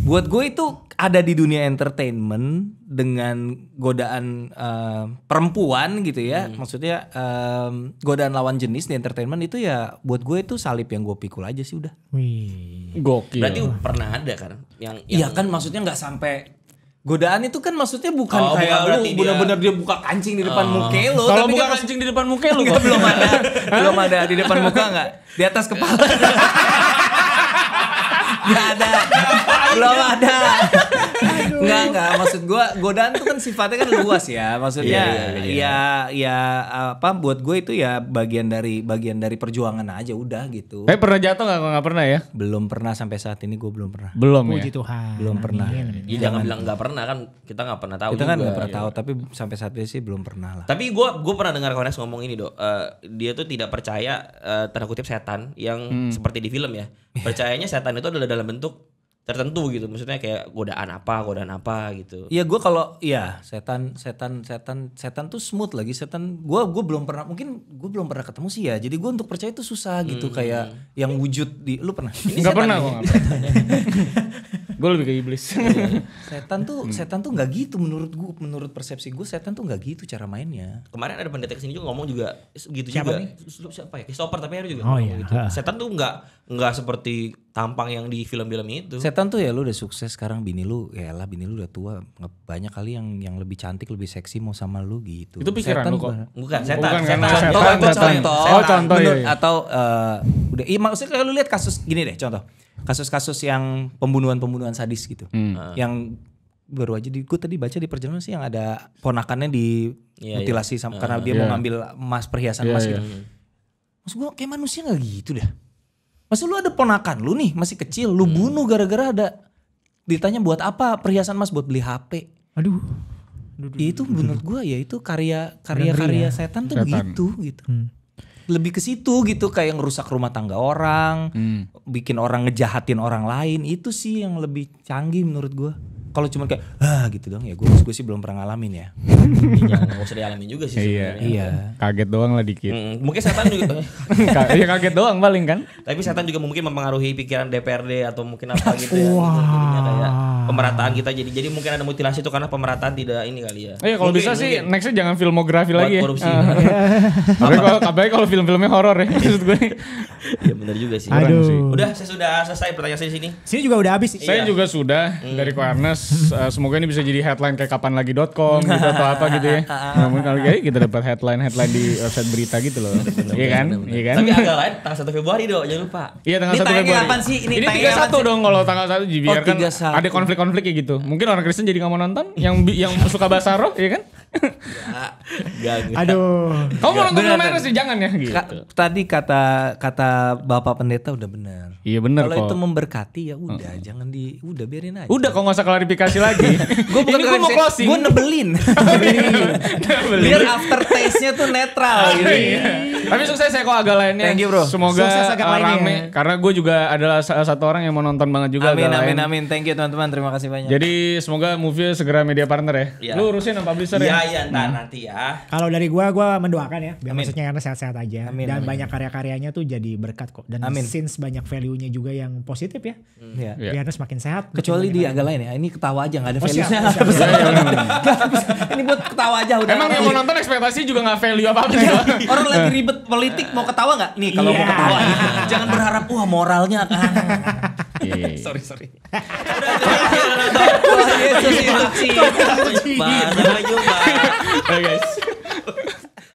buat gue itu ada di dunia entertainment dengan godaan uh, perempuan gitu ya hmm. maksudnya um, godaan lawan jenis di entertainment itu ya buat gue itu salib yang gue pikul aja sih udah Wih. gokil berarti pernah ada kan yang iya kan maksudnya nggak sampai godaan itu kan maksudnya bukan oh, kayak bukan lu benar-benar dia... buka kancing di depan oh. muka lo kalau buka kancing di depan muka lu belum ada belum ada di depan muka nggak di atas kepala nggak ada belum iya. ada nggak nggak maksud gue godaan tuh kan sifatnya kan luas ya maksudnya yeah, yeah, yeah. ya ya apa buat gue itu ya bagian dari bagian dari perjuangan aja udah gitu eh pernah jatuh nggak nggak pernah ya belum pernah sampai saat ini gue belum pernah belum Puji ya Tuhan belum pernah ya, Ya, jangan bilang nggak pernah kan kita nggak pernah tahu kita kan nggak pernah ya. tahu tapi sampai saat ini sih belum pernah lah tapi gue gue pernah dengar Kones ngomong ini dok uh, dia tuh tidak percaya uh, tanda kutip setan yang hmm. seperti di film ya percayanya setan itu adalah dalam bentuk tertentu gitu maksudnya kayak godaan apa godaan apa gitu iya gue kalau iya setan setan setan setan tuh smooth lagi setan gue gue belum pernah mungkin gue belum pernah ketemu sih ya jadi gue untuk percaya itu susah gitu hmm. kayak yang wujud di lu pernah nggak pernah gue gue lebih ke iblis iya. setan tuh hmm. setan tuh nggak gitu menurut gue menurut persepsi gue setan tuh nggak gitu cara mainnya kemarin ada pendeta kesini juga ngomong juga gitu siapa juga nih? siapa ya Christopher tapi ada juga oh, iya. gitu. setan tuh nggak nggak seperti tampang yang di film-film itu. Setan tuh ya lu udah sukses sekarang bini lu ya lah bini lu udah tua banyak kali yang yang lebih cantik lebih seksi mau sama lu gitu. Itu pikiran setan lu kok. Bukan setan. Bukan setan. setan. Contoh, setan, contoh, contoh. Oh, contoh ya. atau uh, udah iya maksudnya kalau lu lihat kasus gini deh contoh. Kasus-kasus yang pembunuhan-pembunuhan sadis gitu. Hmm. Ah. Yang baru aja di gue tadi baca di perjalanan sih yang ada ponakannya di yeah, mutilasi yeah. sama uh, karena ah. dia yeah. mau iya. ngambil emas perhiasan iya, emas yeah, gitu. Yeah. Maksud gue kayak manusia gak gitu dah. Masa lu ada ponakan lu nih masih kecil, lu hmm. bunuh gara-gara ada ditanya buat apa perhiasan mas buat beli HP. Aduh. ya itu menurut gua ya itu karya karya karya ya. setan tuh setan. begitu gitu. Hmm. Lebih ke situ gitu kayak ngerusak rumah tangga orang, hmm. bikin orang ngejahatin orang lain itu sih yang lebih canggih menurut gua kalau cuma kayak ah gitu dong ya gue gue sih belum pernah ngalamin ya nggak usah dialamin juga sih iya iya kaget doang lah dikit mm, mungkin setan juga ya kaget doang paling kan tapi setan juga mungkin mempengaruhi pikiran DPRD atau mungkin apa gitu ya wow. kayak pemerataan kita jadi jadi mungkin ada mutilasi itu karena pemerataan tidak ini kali ya. Iya, kalau bisa sih nextnya jangan filmografi lagi ya. korupsi. Tapi ah. iya. kalau kabarnya kalau film-filmnya horor ya iya. maksud gue. Iya benar juga sih. Aduh. Udah saya sudah selesai pertanyaan saya di sini. Sini juga udah habis. Saya iya. juga sudah hmm. dari Koarnas. Eh, semoga ini bisa jadi headline kayak kapanlagi.com gitu atau apa gitu ya. Namun kalau kayak kita dapat headline headline di website eh, berita gitu loh. Iya kan? Iya kan? Tapi agak lain tanggal satu Februari dong, jangan lupa. Iya tanggal satu Februari. Ini sih? Ini, dong kalau tanggal 1 biarkan ada konflik konflik kayak gitu. Mungkin orang Kristen jadi nggak mau nonton, yang yang suka bahasa roh, iya kan? ya kan? Gak, Aduh. Kamu mau nonton film sih? Jangan ya. Gitu. tadi kata kata bapak pendeta udah benar. Iya benar. Kalau itu memberkati ya udah, jangan di, udah biarin aja. Udah, kok gak usah klarifikasi lagi. gue bukan gue mau closing. Gue nebelin. Biar after taste-nya tuh netral ah, gitu. Iya. Tapi sukses ya kok agak lainnya. Thank you bro. Semoga sukses agak lainnya. Karena gue juga adalah satu orang yang mau nonton banget juga. Amin amin amin. Thank you teman-teman. Terima terima kasih banyak. Jadi semoga movie segera media partner ya. ya. Lu urusin sama publisher iya, ya. Iya, iya, nah, nanti ya. Kalau dari gua gua mendoakan ya, biar maksudnya karena sehat-sehat aja amin, dan amin. banyak karya-karyanya tuh jadi berkat kok. Dan amin. since banyak value-nya juga yang positif ya. Hmm. Iya. Iya. Biar ya. semakin sehat. Kecuali di agak lain ya. Ini ketawa aja enggak ada oh, value-nya. Ini buat ketawa aja udah. Emang yang mau nonton ekspektasi juga enggak value apa-apa. Ya? Orang lagi ribet politik mau ketawa enggak? Nih kalau mau ketawa jangan berharap wah moralnya kan. Iya, iya, iya. sorry sorry. Oke guys.